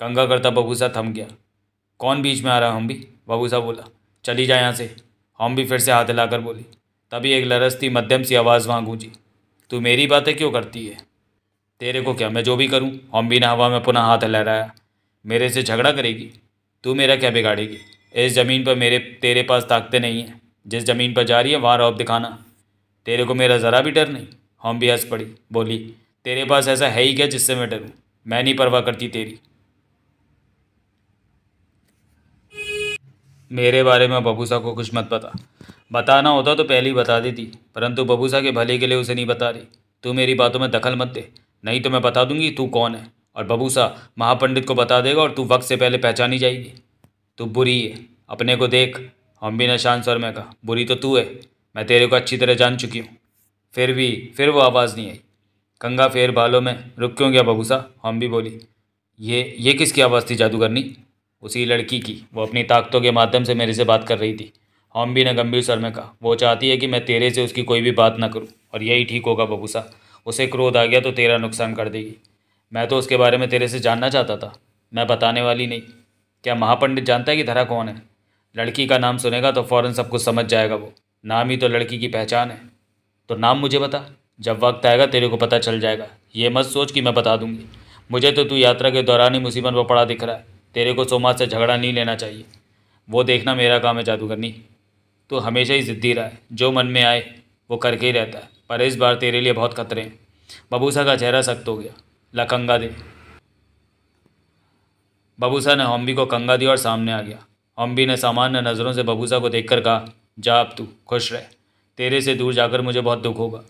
कंगा करता बबूसा थम गया कौन बीच में आ रहा है हॉम्बी बबूसा बोला चली जाए यहाँ से हॉम्बी फिर से हाथ हिलाकर बोली तभी एक लरसती मध्यम सी आवाज़ वहाँ गूंजी तू मेरी बातें क्यों करती है तेरे को क्या मैं जो भी करूँ हॉम्बी ने हवा में पुनः हाथ लहराया मेरे से झगड़ा करेगी तू मेरा क्या बिगाड़ेगी इस ज़मीन पर मेरे तेरे पास ताकते नहीं हैं जिस ज़मीन पर जा रही है वहाँ रौब दिखाना तेरे को मेरा ज़रा भी डर नहीं हम भी हंस पड़ी बोली तेरे पास ऐसा है ही क्या जिससे मैं डरूँ मैं नहीं परवाह करती तेरी मेरे बारे में बबूसा को कुछ मत बता बताना होता तो पहले ही बता देती परंतु बबूसा के भले के लिए उसे नहीं बता रही तू मेरी बातों में दखल मत दे नहीं तो मैं बता दूंगी तू कौन है और बबूसा महापंडित को बता देगा और तू वक्त से पहले पहचानी जाएगी तू बुरी है अपने को देख हम भी नशान सर में कहा बुरी तो तू है मैं तेरे को अच्छी तरह जान चुकी हूँ फिर भी फिर वो आवाज़ नहीं आई कंगा फेर बालों में रुक क्यों गया बबूसा हम भी बोली ये ये किसकी आवाज़ थी जादूगरनी उसी लड़की की वो अपनी ताकतों के माध्यम से मेरे से बात कर रही थी भी ने गंभीर सर में कहा वो चाहती है कि मैं तेरे से उसकी कोई भी बात ना करूँ और यही ठीक होगा बबूसा उसे क्रोध आ गया तो तेरा नुकसान कर देगी मैं तो उसके बारे में तेरे से जानना चाहता था मैं बताने वाली नहीं क्या महापंडित जानता है कि धरा कौन है लड़की का नाम सुनेगा तो फ़ौरन सब कुछ समझ जाएगा वो नाम ही तो लड़की की पहचान है तो नाम मुझे बता जब वक्त आएगा तेरे को पता चल जाएगा ये मत सोच कि मैं बता दूंगी मुझे तो तू यात्रा के दौरान ही मुसीबत पर पड़ा दिख रहा है तेरे को सोमा से झगड़ा नहीं लेना चाहिए वो देखना मेरा काम है जादूगरनी तो हमेशा ही ज़िद्दी रहा है जो मन में आए वो करके ही रहता है पर इस बार तेरे लिए बहुत खतरे हैं बबूसा का चेहरा सख्त हो गया लखंगा दे बबूसा ने हॉम्बी को कंगा दिया और सामने आ गया हॉम्बी ने सामान्य नज़रों से बबूसा को देखकर कहा जा अब तू खुश रह तेरे से दूर जाकर मुझे बहुत दुख होगा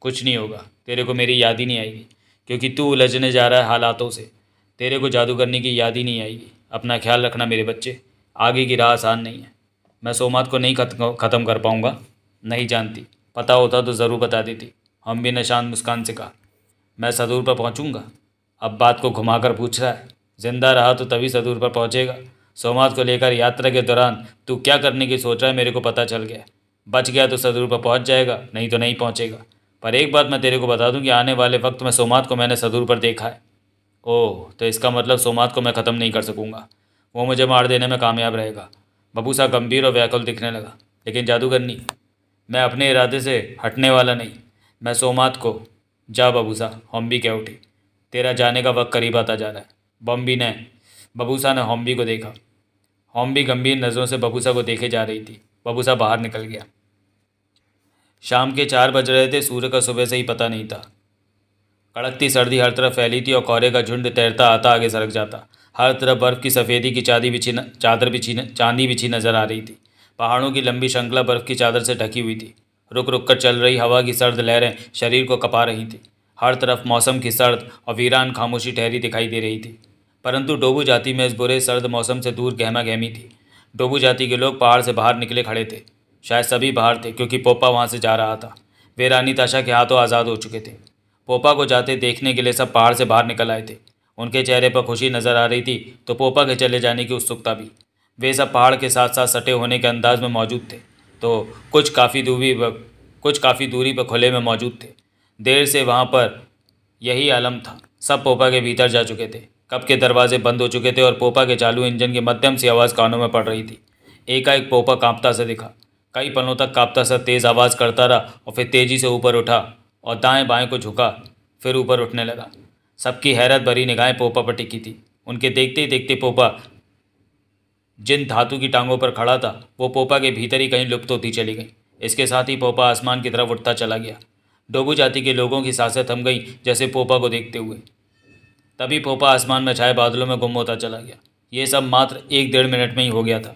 कुछ नहीं होगा तेरे को मेरी याद ही नहीं आएगी क्योंकि तू उलझने जा रहा है हालातों से तेरे को जादू करने की याद ही नहीं आएगी अपना ख्याल रखना मेरे बच्चे आगे की राह आसान नहीं है मैं सोमात को नहीं ख़त्म कर पाऊँगा नहीं जानती पता होता तो ज़रूर बता देती हम भी ने शांत मुस्कान से कहा मैं सदूर पर पहुँचूँगा अब बात को घुमाकर पूछ रहा है जिंदा रहा तो तभी सदूर पर पहुंचेगा सोमाज को लेकर यात्रा के दौरान तू क्या करने की सोच रहा है मेरे को पता चल गया बच गया तो सदूर पर पहुँच जाएगा नहीं तो नहीं पहुँचेगा पर एक बात मैं तेरे को बता दूँ कि आने वाले वक्त में सोमात को मैंने सदूर पर देखा है ओह तो इसका मतलब सोमात को मैं ख़त्म नहीं कर सकूँगा वो मुझे मार देने में कामयाब रहेगा बबूसा गंभीर और व्याकुल दिखने लगा लेकिन जादूगरनी मैं अपने इरादे से हटने वाला नहीं मैं सोमात को जा बबूसा हम भी क्या उठी तेरा जाने का वक्त करीब आता जा रहा है बॉम्बी ने बबूसा ने हॉम्बी को देखा हॉम्बी गंभीर नज़रों से बबूसा को देखे जा रही थी बबूसा बाहर निकल गया शाम के चार बज रहे थे सूर्य का सुबह से ही पता नहीं था कड़कती सर्दी हर तरफ फैली थी और कोहरे का झुंड तैरता आता आगे सरक जाता हर तरफ बर्फ़ की सफ़ेदी की चादी बिछी न, चादर बिछी चांदी बिछी नज़र आ रही थी पहाड़ों की लंबी श्रृंखला बर्फ़ की चादर से ढकी हुई थी रुक रुक कर चल रही हवा की सर्द लहरें शरीर को कपा रही थी हर तरफ मौसम की सर्द और वीरान खामोशी ठहरी दिखाई दे रही थी परंतु डोबू जाति में इस बुरे सर्द मौसम से दूर गहमा गहमी थी डोबू जाति के लोग पहाड़ से बाहर निकले खड़े थे शायद सभी बाहर थे क्योंकि पोपा वहाँ से जा रहा था वे रानी ताशा के हाथों आज़ाद हो चुके थे पोपा को जाते देखने के लिए सब पहाड़ से बाहर निकल आए थे उनके चेहरे पर खुशी नज़र आ रही थी तो पोपा के चले जाने की उत्सुकता भी वे सब पहाड़ के साथ साथ सटे होने के अंदाज में मौजूद थे तो कुछ काफ़ी दूरी पर कुछ काफ़ी दूरी पर खुले में मौजूद थे देर से वहाँ पर यही आलम था सब पोपा के भीतर जा चुके थे कब के दरवाजे बंद हो चुके थे और पोपा के चालू इंजन की मध्यम सी आवाज़ कानों में पड़ रही थी एकाएक पोपा कांपता से दिखा कई पलों तक कांपता सा तेज़ आवाज़ करता रहा और फिर तेज़ी से ऊपर उठा और दाएं बाएं को झुका फिर ऊपर उठने लगा सबकी हैरत भरी निगाहें पोपा पर टिकी थी उनके देखते ही देखते पोपा जिन धातु की टांगों पर खड़ा था वो पोपा के भीतर ही कहीं लुप्त होती चली गई इसके साथ ही पोपा आसमान की तरफ उठता चला गया डोबू जाति के लोगों की सांसें थम गई जैसे पोपा को देखते हुए तभी पोपा आसमान में छाए बादलों में गुम होता चला गया ये सब मात्र एक डेढ़ मिनट में ही हो गया था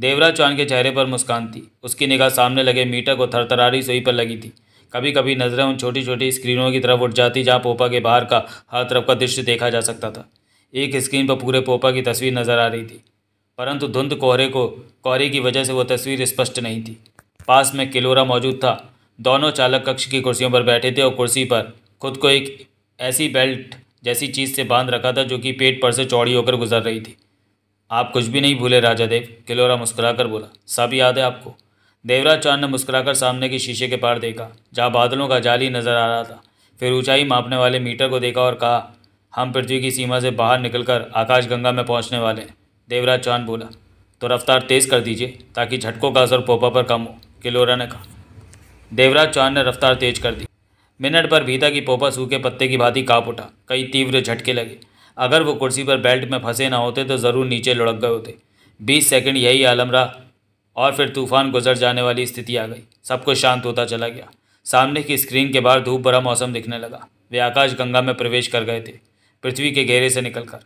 देवराज चौहान के चेहरे पर मुस्कान थी उसकी निगाह सामने लगे मीटर को थरथरारी सुई पर लगी थी कभी कभी नज़रें उन छोटी छोटी स्क्रीनों की तरफ उठ जाती जहाँ पोपा के बाहर का हर तरफ का दृश्य देखा जा सकता था एक स्क्रीन पर पूरे पोपा की तस्वीर नज़र आ रही थी परंतु धुंध कोहरे को कोहरे की वजह से वो तस्वीर स्पष्ट नहीं थी पास में किलोरा मौजूद था दोनों चालक कक्ष की कुर्सियों पर बैठे थे और कुर्सी पर खुद को एक ऐसी बेल्ट जैसी चीज़ से बांध रखा था जो कि पेट पर से चौड़ी होकर गुजर रही थी आप कुछ भी नहीं भूले राजा देव किलोरा मुस्कुराकर बोला सब याद है आपको देवराज चांद ने मुस्कुराकर सामने के शीशे के पार देखा जहाँ बादलों का जाली नजर आ रहा था फिर ऊंचाई मापने वाले मीटर को देखा और कहा हम पृथ्वी की सीमा से बाहर निकलकर आकाशगंगा में पहुंचने वाले हैं देवराज चांद बोला तो रफ्तार तेज़ कर दीजिए ताकि झटकों का असर पोपा पर कम हो किलोरा ने कहा देवराज चांद ने रफ्तार तेज कर दी मिनट पर भीता की पोपा सूखे पत्ते की भांति काँप उठा कई तीव्र झटके लगे अगर वो कुर्सी पर बेल्ट में फंसे ना होते तो ज़रूर नीचे लुढ़क गए होते बीस सेकंड यही आलम रहा और फिर तूफान गुजर जाने वाली स्थिति आ गई सब कुछ शांत होता चला गया सामने की स्क्रीन के बाहर धूप भरा मौसम दिखने लगा वे आकाश गंगा में प्रवेश कर गए थे पृथ्वी के घेरे से निकलकर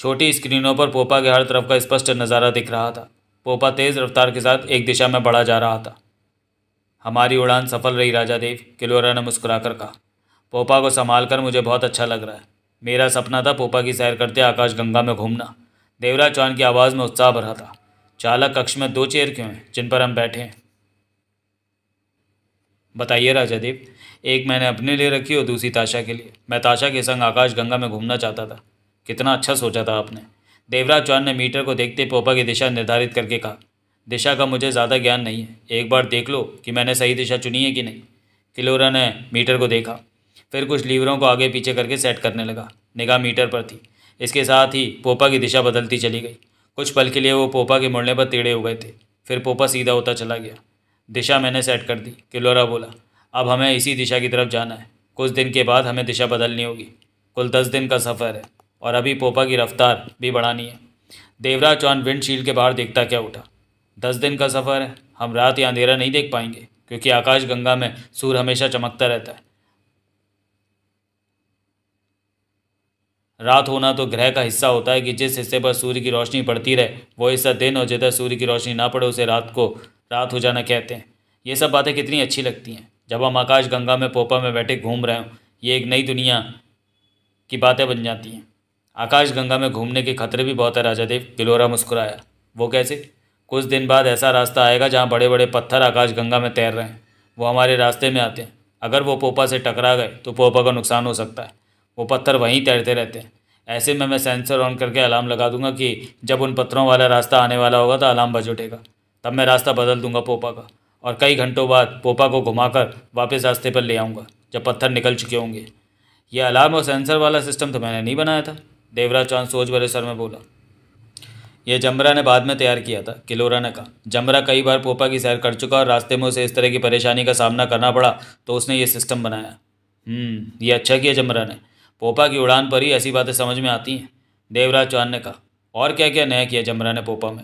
छोटी स्क्रीनों पर पोपा के हर तरफ का स्पष्ट नज़ारा दिख रहा था पोपा तेज़ रफ्तार के साथ एक दिशा में बढ़ा जा रहा था हमारी उड़ान सफल रही राजा देव किलोरा ने मुस्कुराकर कहा पोपा को संभाल कर मुझे बहुत अच्छा लग रहा है मेरा सपना था पोपा की सैर करते आकाश गंगा में घूमना देवराज चौहान की आवाज़ में उत्साह भरा था चालक कक्ष में दो चेयर क्यों हैं जिन पर हम बैठे हैं बताइए राजा देव एक मैंने अपने लिए रखी और दूसरी ताशा के लिए मैं ताशा के संग आकाश गंगा में घूमना चाहता था कितना अच्छा सोचा था आपने देवराज चौहान ने मीटर को देखते पोपा की दिशा निर्धारित करके कहा दिशा का मुझे ज़्यादा ज्ञान नहीं है एक बार देख लो कि मैंने सही दिशा चुनी है कि नहीं किलोरा ने मीटर को देखा फिर कुछ लीवरों को आगे पीछे करके सेट करने लगा निगाह मीटर पर थी इसके साथ ही पोपा की दिशा बदलती चली गई कुछ पल के लिए वो पोपा के मुड़ने पर टेढ़े हो गए थे फिर पोपा सीधा होता चला गया दिशा मैंने सेट कर दी किलोरा बोला अब हमें इसी दिशा की तरफ जाना है कुछ दिन के बाद हमें दिशा बदलनी होगी कुल दस दिन का सफ़र है और अभी पोपा की रफ्तार भी बढ़ानी है देवराज चौहान विंडशील्ड के बाहर देखता क्या उठा दस दिन का सफ़र है हम रात या अंधेरा नहीं देख पाएंगे क्योंकि आकाश गंगा में सूर्य हमेशा चमकता रहता है रात होना तो ग्रह का हिस्सा होता है कि जिस हिस्से पर सूर्य की रोशनी पड़ती रहे वो हिस्सा दिन और जिधर सूर्य की रोशनी ना पड़े उसे रात को रात हो जाना कहते हैं ये सब बातें कितनी अच्छी लगती हैं जब हम आकाश गंगा में पोपा में बैठे घूम रहे हों ये एक नई दुनिया की बातें बन जाती हैं आकाश गंगा में घूमने के खतरे भी बहुत है राजा देव किलोरा मुस्कुराया वो कैसे कुछ दिन बाद ऐसा रास्ता आएगा जहाँ बड़े बड़े पत्थर आकाश गंगा में तैर रहे हैं वो हमारे रास्ते में आते हैं अगर वो पोपा से टकरा गए तो पोपा का नुकसान हो सकता है वो पत्थर वहीं तैरते रहते हैं ऐसे में मैं सेंसर ऑन करके अलार्म लगा दूंगा कि जब उन पत्थरों वाला रास्ता आने वाला होगा तो अलार्म बज उठेगा तब मैं रास्ता बदल दूंगा पोपा का और कई घंटों बाद पोपा को घुमाकर वापस रास्ते पर ले आऊँगा जब पत्थर निकल चुके होंगे यह अलार्म और सेंसर वाला सिस्टम तो मैंने नहीं बनाया था देवराज चांद सोच भरे सर में बोला यह जमरा ने बाद में तैयार किया था किलोरा ने कहा जमरा कई बार पोपा की सैर कर चुका और रास्ते में उसे इस तरह की परेशानी का सामना करना पड़ा तो उसने ये सिस्टम बनाया हम्म, ये अच्छा किया जमरा ने पोपा की उड़ान पर ही ऐसी बातें समझ में आती हैं देवराज चौहान ने कहा और क्या क्या नया किया जमरा ने पोपा में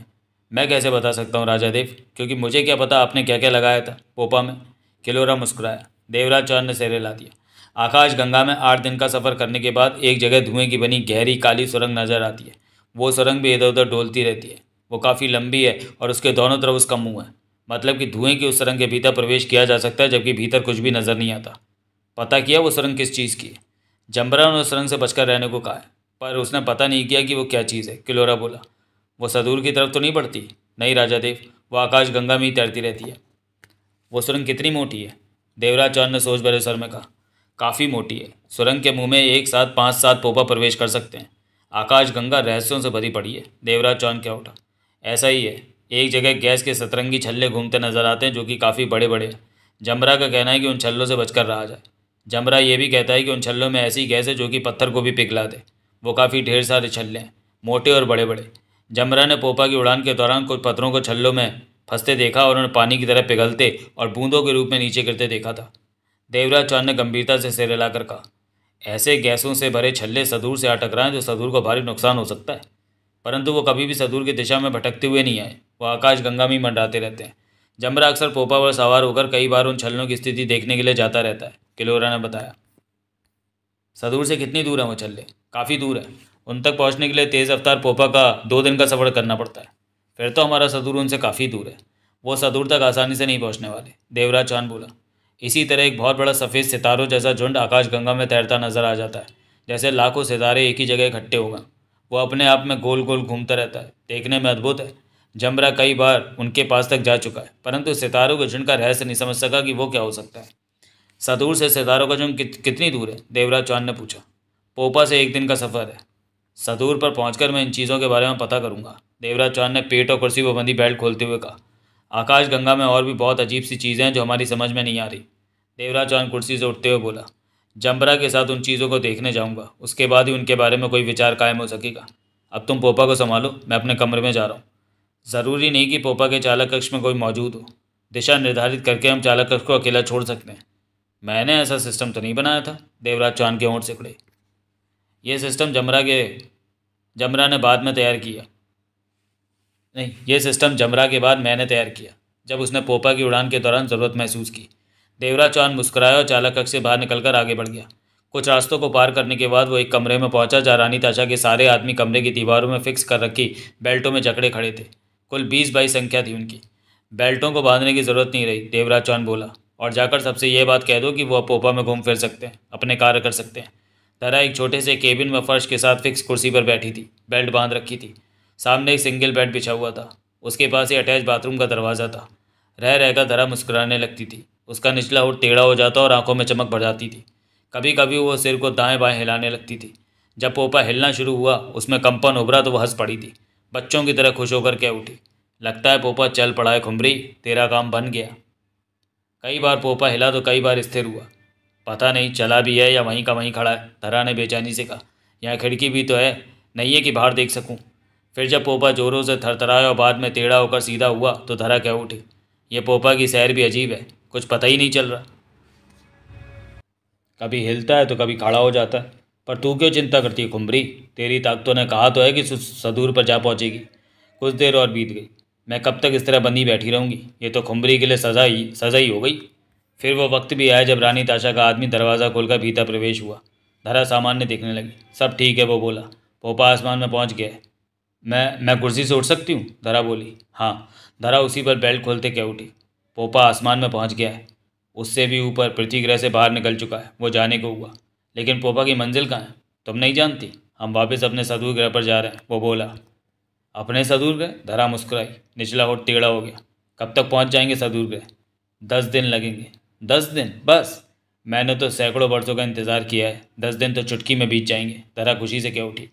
मैं कैसे बता सकता हूँ राजा देव क्योंकि मुझे क्या पता आपने क्या क्या लगाया था पोपा में किलोरा मुस्कुराया देवराज चौहान ने सहरे ला दिया आकाश गंगा में आठ दिन का सफ़र करने के बाद एक जगह धुएं की बनी गहरी काली सुरंग नजर आती है वो सुरंग भी इधर उधर ढोलती रहती है वो काफ़ी लंबी है और उसके दोनों तरफ उसका मुंह है मतलब कि धुएं की उस सुरंग के भीतर प्रवेश किया जा सकता है जबकि भीतर कुछ भी नज़र नहीं आता पता किया वो सुरंग किस चीज़ की है जम्बरा ने उस सुरंग से बचकर रहने को कहा है पर उसने पता नहीं किया कि वो क्या चीज़ है किलोरा बोला वो सदूर की तरफ तो नहीं बढ़ती नहीं राजा देव वो आकाश गंगा में ही तैरती रहती है वो सुरंग कितनी मोटी है देवराज चौहान ने सोच भरे सर में कहा काफ़ी मोटी है सुरंग के मुंह में एक साथ पाँच सात पोपा प्रवेश कर सकते हैं आकाशगंगा रहस्यों से भरी पड़ी है देवराज चौहान क्या उठा ऐसा ही है एक जगह गैस के सतरंगी छल्ले घूमते नजर आते हैं जो कि काफ़ी बड़े बड़े हैं जमरा का कहना है कि उन छल्लों से बचकर रहा जाए जमरा ये भी कहता है कि उन छल्लों में ऐसी गैस है जो कि पत्थर को भी पिघला दे वो काफ़ी ढेर सारे छल्ले हैं मोटे और बड़े बड़े जमरा ने पोपा की उड़ान के दौरान कुछ पत्थरों को छल्लों में फंसते देखा और उन्हें पानी की तरह पिघलते और बूंदों के रूप में नीचे गिरते देखा था देवराज चौहान ने गंभीरता से सिर हिलाकर कहा ऐसे गैसों से भरे छल्ले सदूर से अटक रहे हैं जो सदूर को भारी नुकसान हो सकता है परंतु वो कभी भी सदूर की दिशा में भटकते हुए नहीं आए वो आकाश गंगा में मंडराते रहते हैं जमरा अक्सर पोपा पर सवार होकर कई बार उन छलनों की स्थिति देखने के लिए जाता रहता है किलोरा ने बताया सदूर से कितनी दूर है वो छल्ले काफ़ी दूर है उन तक पहुँचने के लिए तेज़ रफ्तार पोपा का दो दिन का सफ़र करना पड़ता है फिर तो हमारा सदूर उनसे काफ़ी दूर है वो सदूर तक आसानी से नहीं पहुँचने वाले देवराज चौहान बोला इसी तरह एक बहुत बड़ा सफ़ेद सितारों जैसा झुंड आकाशगंगा में तैरता नजर आ जाता है जैसे लाखों सितारे एक ही जगह इकट्ठे हो गए वो अपने आप में गोल गोल घूमता रहता है देखने में अद्भुत है जमरा कई बार उनके पास तक जा चुका है परंतु सितारों के झुंड का रहस्य नहीं समझ सका कि वो क्या हो सकता है सदूर से सितारों का झुंड कितनी दूर है देवराज चौहान ने पूछा पोपा से एक दिन का सफ़र है सदूर पर पहुंचकर मैं इन चीज़ों के बारे में पता करूंगा देवराज चौहान ने पेट और कुर्सी पर बंदी बेल्ट खोलते हुए कहा आकाश गंगा में और भी बहुत अजीब सी चीज़ें हैं जो हमारी समझ में नहीं आ रही देवराज चौहान कुर्सी से उठते हुए बोला जम्बरा के साथ उन चीज़ों को देखने जाऊँगा उसके बाद ही उनके बारे में कोई विचार कायम हो सकेगा अब तुम पोपा को संभालो मैं अपने कमरे में जा रहा हूँ ज़रूरी नहीं कि पोपा के चालक कक्ष में कोई मौजूद हो दिशा निर्धारित करके हम चालक कक्ष को अकेला छोड़ सकते हैं मैंने ऐसा सिस्टम तो नहीं बनाया था देवराज चौहान के से खड़े ये सिस्टम जमरा के जमरा ने बाद में तैयार किया नहीं ये सिस्टम जमरा के बाद मैंने तैयार किया जब उसने पोपा की उड़ान के दौरान ज़रूरत महसूस की देवरा चांद मुस्कुराया और चालक कक्ष से बाहर निकलकर आगे बढ़ गया कुछ रास्तों को पार करने के बाद वो एक कमरे में पहुंचा जहाँ रानी ताशा के सारे आदमी कमरे की दीवारों में फिक्स कर रखी बेल्टों में जकड़े खड़े थे कुल बीस बाईस संख्या थी उनकी बेल्टों को बांधने की ज़रूरत नहीं रही देवराज चौहान बोला और जाकर सबसे ये बात कह दो कि वो पोपा में घूम फिर सकते हैं अपने कार्य कर सकते हैं तरह एक छोटे से केबिन में फर्श के साथ फिक्स कुर्सी पर बैठी थी बेल्ट बांध रखी थी सामने एक सिंगल बेड बिछा हुआ था उसके पास ही अटैच बाथरूम का दरवाज़ा था रह रहकर धरा मुस्कुराने लगती थी उसका निचला होठ टेढ़ा हो जाता और आंखों में चमक बढ़ जाती थी कभी कभी वो सिर को दाएं बाएं हिलाने लगती थी जब पोपा हिलना शुरू हुआ उसमें कंपन उभरा तो वह हंस पड़ी थी बच्चों की तरह खुश होकर क्या उठी लगता है पोपा चल पड़ा है खुमरी तेरा काम बन गया कई बार पोपा हिला तो कई बार स्थिर हुआ पता नहीं चला भी है या वहीं का वहीं खड़ा है धरा ने बेचैनी से कहा यहाँ खिड़की भी तो है नहीं है कि बाहर देख सकूँ फिर जब पोपा जोरों से थरथराया और बाद में टेढ़ा होकर सीधा हुआ तो धरा कह उठी ये पोपा की सैर भी अजीब है कुछ पता ही नहीं चल रहा कभी हिलता है तो कभी खड़ा हो जाता है पर तू क्यों चिंता करती है खुमरी तेरी ताकतों ने कहा तो है कि सदूर पर जा पहुँचेगी कुछ देर और बीत गई मैं कब तक इस तरह बंदी बैठी रहूँगी ये तो खुमरी के लिए सज़ा ही सज़ा ही हो गई फिर वो वक्त भी आया जब रानी ताशा का आदमी दरवाज़ा खोलकर भीतर प्रवेश हुआ धरा सामान्य देखने लगी सब ठीक है वो बोला पोपा आसमान में पहुँच गया मैं मैं कुर्सी से उठ सकती हूँ धरा बोली हाँ धरा उसी पर बेल्ट खोलते क्या उठी पोपा आसमान में पहुंच गया है उससे भी ऊपर पृथ्वी ग्रह से बाहर निकल चुका है वो जाने को हुआ लेकिन पोपा की मंजिल कहाँ है तुम नहीं जानती हम वापस अपने सदूर ग्रह पर जा रहे हैं वो बोला अपने सदूर ग्रह धरा मुस्कुराई निचला होठ टेढ़ा हो गया कब तक पहुँच जाएंगे सदूर ग्रह दस दिन लगेंगे दस दिन बस मैंने तो सैकड़ों वर्षों का इंतज़ार किया है दस दिन तो चुटकी में बीत जाएंगे धरा खुशी से कह उठी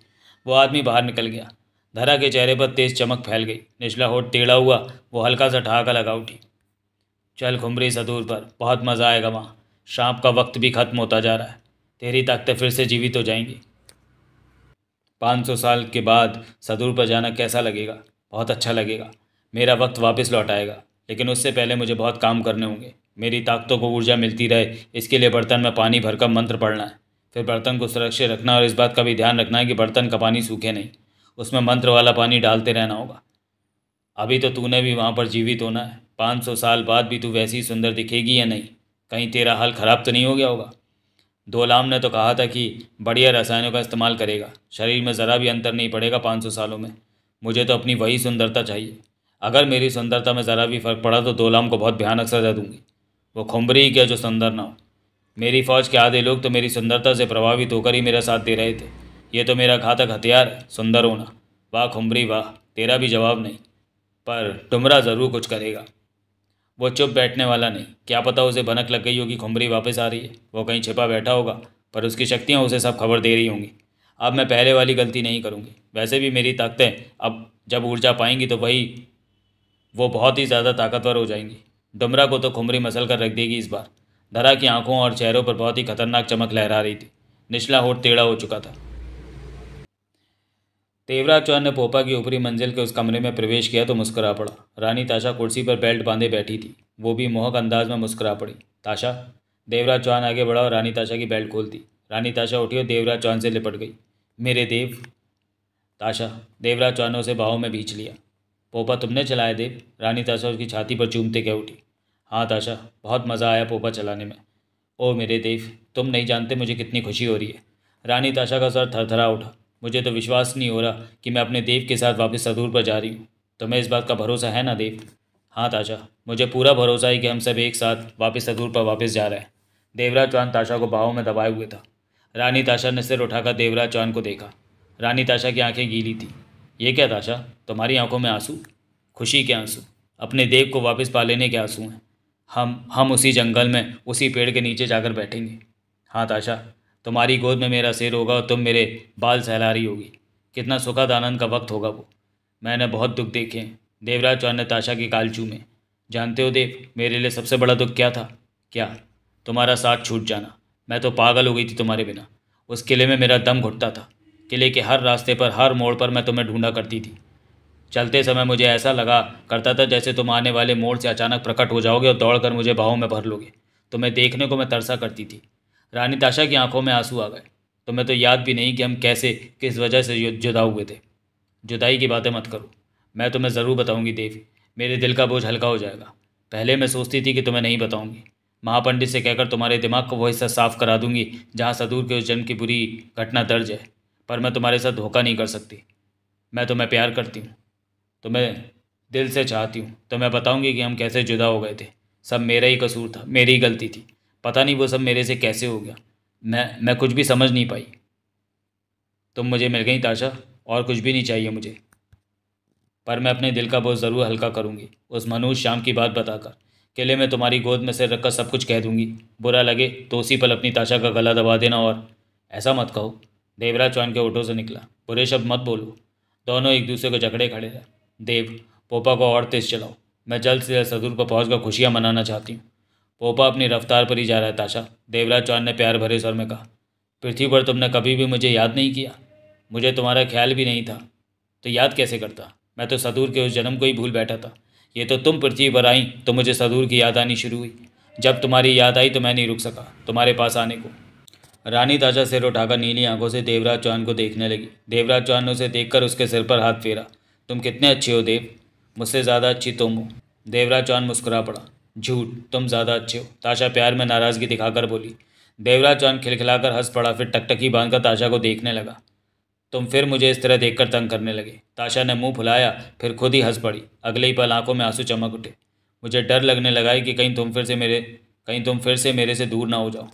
वो आदमी बाहर निकल गया धरा के चेहरे पर तेज़ चमक फैल गई निचला होट टेढ़ा हुआ वो हल्का सा ठहाका लगा उठी चल घुमरी सदूर पर बहुत मज़ा आएगा वहाँ शाम का वक्त भी ख़त्म होता जा रहा है तेरी ताकतें फिर से जीवित हो जाएंगी पाँच सौ साल के बाद सदूर पर जाना कैसा लगेगा बहुत अच्छा लगेगा मेरा वक्त वापस लौट आएगा लेकिन उससे पहले मुझे बहुत काम करने होंगे मेरी ताकतों को ऊर्जा मिलती रहे इसके लिए बर्तन में पानी भरकर मंत्र पढ़ना है फिर बर्तन को सुरक्षित रखना और इस बात का भी ध्यान रखना है कि बर्तन का पानी सूखे नहीं उसमें मंत्र वाला पानी डालते रहना होगा अभी तो तूने भी वहाँ पर जीवित होना है पाँच सौ साल बाद भी तू वैसी सुंदर दिखेगी या नहीं कहीं तेरा हाल ख़राब तो नहीं हो गया होगा दोलाम ने तो कहा था कि बढ़िया रसायनों का इस्तेमाल करेगा शरीर में ज़रा भी अंतर नहीं पड़ेगा पाँच सौ सालों में मुझे तो अपनी वही सुंदरता चाहिए अगर मेरी सुंदरता में ज़रा भी फ़र्क पड़ा तो दोलाम को बहुत भयानक सजा दूंगी वो खुम्बरी ही क्या जो सुंदर ना हो मेरी फ़ौज के आधे लोग तो मेरी सुंदरता से प्रभावित होकर ही मेरा साथ दे रहे थे ये तो मेरा घातक हथियार है सुंदर होना वाह खुम्बरी वाह तेरा भी जवाब नहीं पर टुमरा ज़रूर कुछ करेगा वो चुप बैठने वाला नहीं क्या पता उसे भनक लग गई होगी खुमरी वापस आ रही है वो कहीं छिपा बैठा होगा पर उसकी शक्तियाँ उसे सब खबर दे रही होंगी अब मैं पहले वाली गलती नहीं करूँगी वैसे भी मेरी ताकतें अब जब ऊर्जा पाएंगी तो वही वो बहुत ही ज़्यादा ताकतवर हो जाएंगी डुमरा को तो खुमरी मसल कर रख देगी इस बार धरा की आंखों और चेहरों पर बहुत ही खतरनाक चमक लहरा रही थी निचला होठ टेढ़ा हो चुका था देवराज चौहान ने पोपा की ऊपरी मंजिल के उस कमरे में प्रवेश किया तो मुस्करा पड़ा रानी ताशा कुर्सी पर बेल्ट बांधे बैठी थी वो भी मोहक अंदाज में मुस्करा पड़ी ताशा देवराज चौहान आगे बढ़ा और रानी ताशा की बेल्ट खोल दी रानी ताशा उठी और देवराज चौहान से लिपट गई मेरे देव ताशा देवराज चौहान ने उसे बाहों में भींच लिया पोपा तुमने चलाया देव रानी ताशा उसकी छाती पर चूमते क्या उठी हाँ ताशा बहुत मज़ा आया पोपा चलाने में ओ मेरे देव तुम नहीं जानते मुझे कितनी खुशी हो रही है रानी ताशा का सर थरथरा उठा मुझे तो विश्वास नहीं हो रहा कि मैं अपने देव के साथ वापस सदूर पर जा रही हूँ तुम्हें तो इस बात का भरोसा है ना देव हाँ ताशा मुझे पूरा भरोसा है कि हम सब एक साथ वापस सदूर पर वापस जा रहे हैं देवराज चौहान ताशा को बाहों में दबाए हुए था रानी ताशा ने सिर उठाकर देवराज चौहान को देखा रानी ताशा की आंखें गीली थी ये क्या ताशा तुम्हारी आंखों में आंसू खुशी के आंसू अपने देव को वापस पा लेने के आंसू हैं हम हम उसी जंगल में उसी पेड़ के नीचे जाकर बैठेंगे हाँ ताशा तुम्हारी गोद में मेरा सिर होगा और तुम मेरे बाल सहला रही होगी कितना सुखद आनंद का वक्त होगा वो मैंने बहुत दुख देखे हैं देवराज ने ताशा की कालचू में जानते हो देव मेरे लिए सबसे बड़ा दुख क्या था क्या तुम्हारा साथ छूट जाना मैं तो पागल हो गई थी तुम्हारे बिना उस किले में मेरा दम घुटता था किले के हर रास्ते पर हर मोड़ पर मैं तुम्हें ढूंढा करती थी चलते समय मुझे ऐसा लगा करता था जैसे तुम आने वाले मोड़ से अचानक प्रकट हो जाओगे और दौड़कर मुझे भावों में भर लोगे तुम्हें देखने को मैं तरसा करती थी रानी ताशा की आंखों में आंसू आ गए तुम्हें तो, तो याद भी नहीं कि हम कैसे किस वजह से जुदा हुए थे जुदाई की बातें मत करो मैं तुम्हें ज़रूर बताऊंगी देवी मेरे दिल का बोझ हल्का हो जाएगा पहले मैं सोचती थी कि तुम्हें नहीं बताऊंगी महापंडित से कहकर तुम्हारे दिमाग को वो हिस्सा साफ करा दूंगी जहाँ सदूर के उस जन्म की बुरी घटना दर्ज है पर मैं तुम्हारे साथ धोखा नहीं कर सकती मैं तुम्हें प्यार करती हूँ तुम्हें दिल से चाहती हूँ तो मैं बताऊँगी कि हम कैसे जुदा हो गए थे सब मेरा ही कसूर था मेरी ही गलती थी पता नहीं वो सब मेरे से कैसे हो गया मैं मैं कुछ भी समझ नहीं पाई तुम मुझे मिल गई ताशा और कुछ भी नहीं चाहिए मुझे पर मैं अपने दिल का बोझ ज़रूर हल्का करूँगी उस मनोज शाम की बात बताकर केले मैं तुम्हारी गोद में सिर रखकर सब कुछ कह दूंगी बुरा लगे तो उसी पल अपनी ताशा का गला दबा देना और ऐसा मत कहो देवराज चौहान के ऑटो से निकला बुरे शब्द मत बोलो दोनों एक दूसरे को जकड़े खड़े हैं देव पोपा को और तेज चलाओ मैं जल्द से जल्द सदूर पर पहुँच कर खुशियाँ मनाना चाहती हूँ पोपा अपनी रफ्तार पर ही जा रहा है ताशा देवराज चौहान ने प्यार भरे स्वर में कहा पृथ्वी पर तुमने कभी भी मुझे याद नहीं किया मुझे तुम्हारा ख्याल भी नहीं था तो याद कैसे करता मैं तो सदूर के उस जन्म को ही भूल बैठा था ये तो तुम पृथ्वी पर आई तो मुझे सदूर की याद आनी शुरू हुई जब तुम्हारी याद आई तो मैं नहीं रुक सका तुम्हारे पास आने को रानी ताजा सिर उठाकर नीली आंखों से देवराज चौहान को देखने लगी देवराज चौहान ने उसे देखकर उसके सिर पर हाथ फेरा तुम कितने अच्छे हो देव मुझसे ज़्यादा अच्छी तुम हो देवराज चौहान मुस्कुरा पड़ा झूठ तुम ज़्यादा अच्छे हो ताशा प्यार में नाराज़गी दिखाकर बोली देवराज चौहान खिलखिलाकर हंस पड़ा फिर टकटकी बांधकर ताशा को देखने लगा तुम फिर मुझे इस तरह देखकर तंग करने लगे ताशा ने मुंह फुलाया फिर खुद ही हंस पड़ी अगले ही पल आंखों में आंसू चमक उठे मुझे डर लगने लगा कि कहीं तुम फिर से मेरे कहीं तुम फिर से मेरे से दूर ना हो जाओ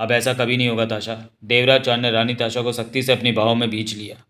अब ऐसा कभी नहीं होगा ताशा देवराज चौहान ने रानी ताशा को सख्ती से अपनी बाहों में भींच लिया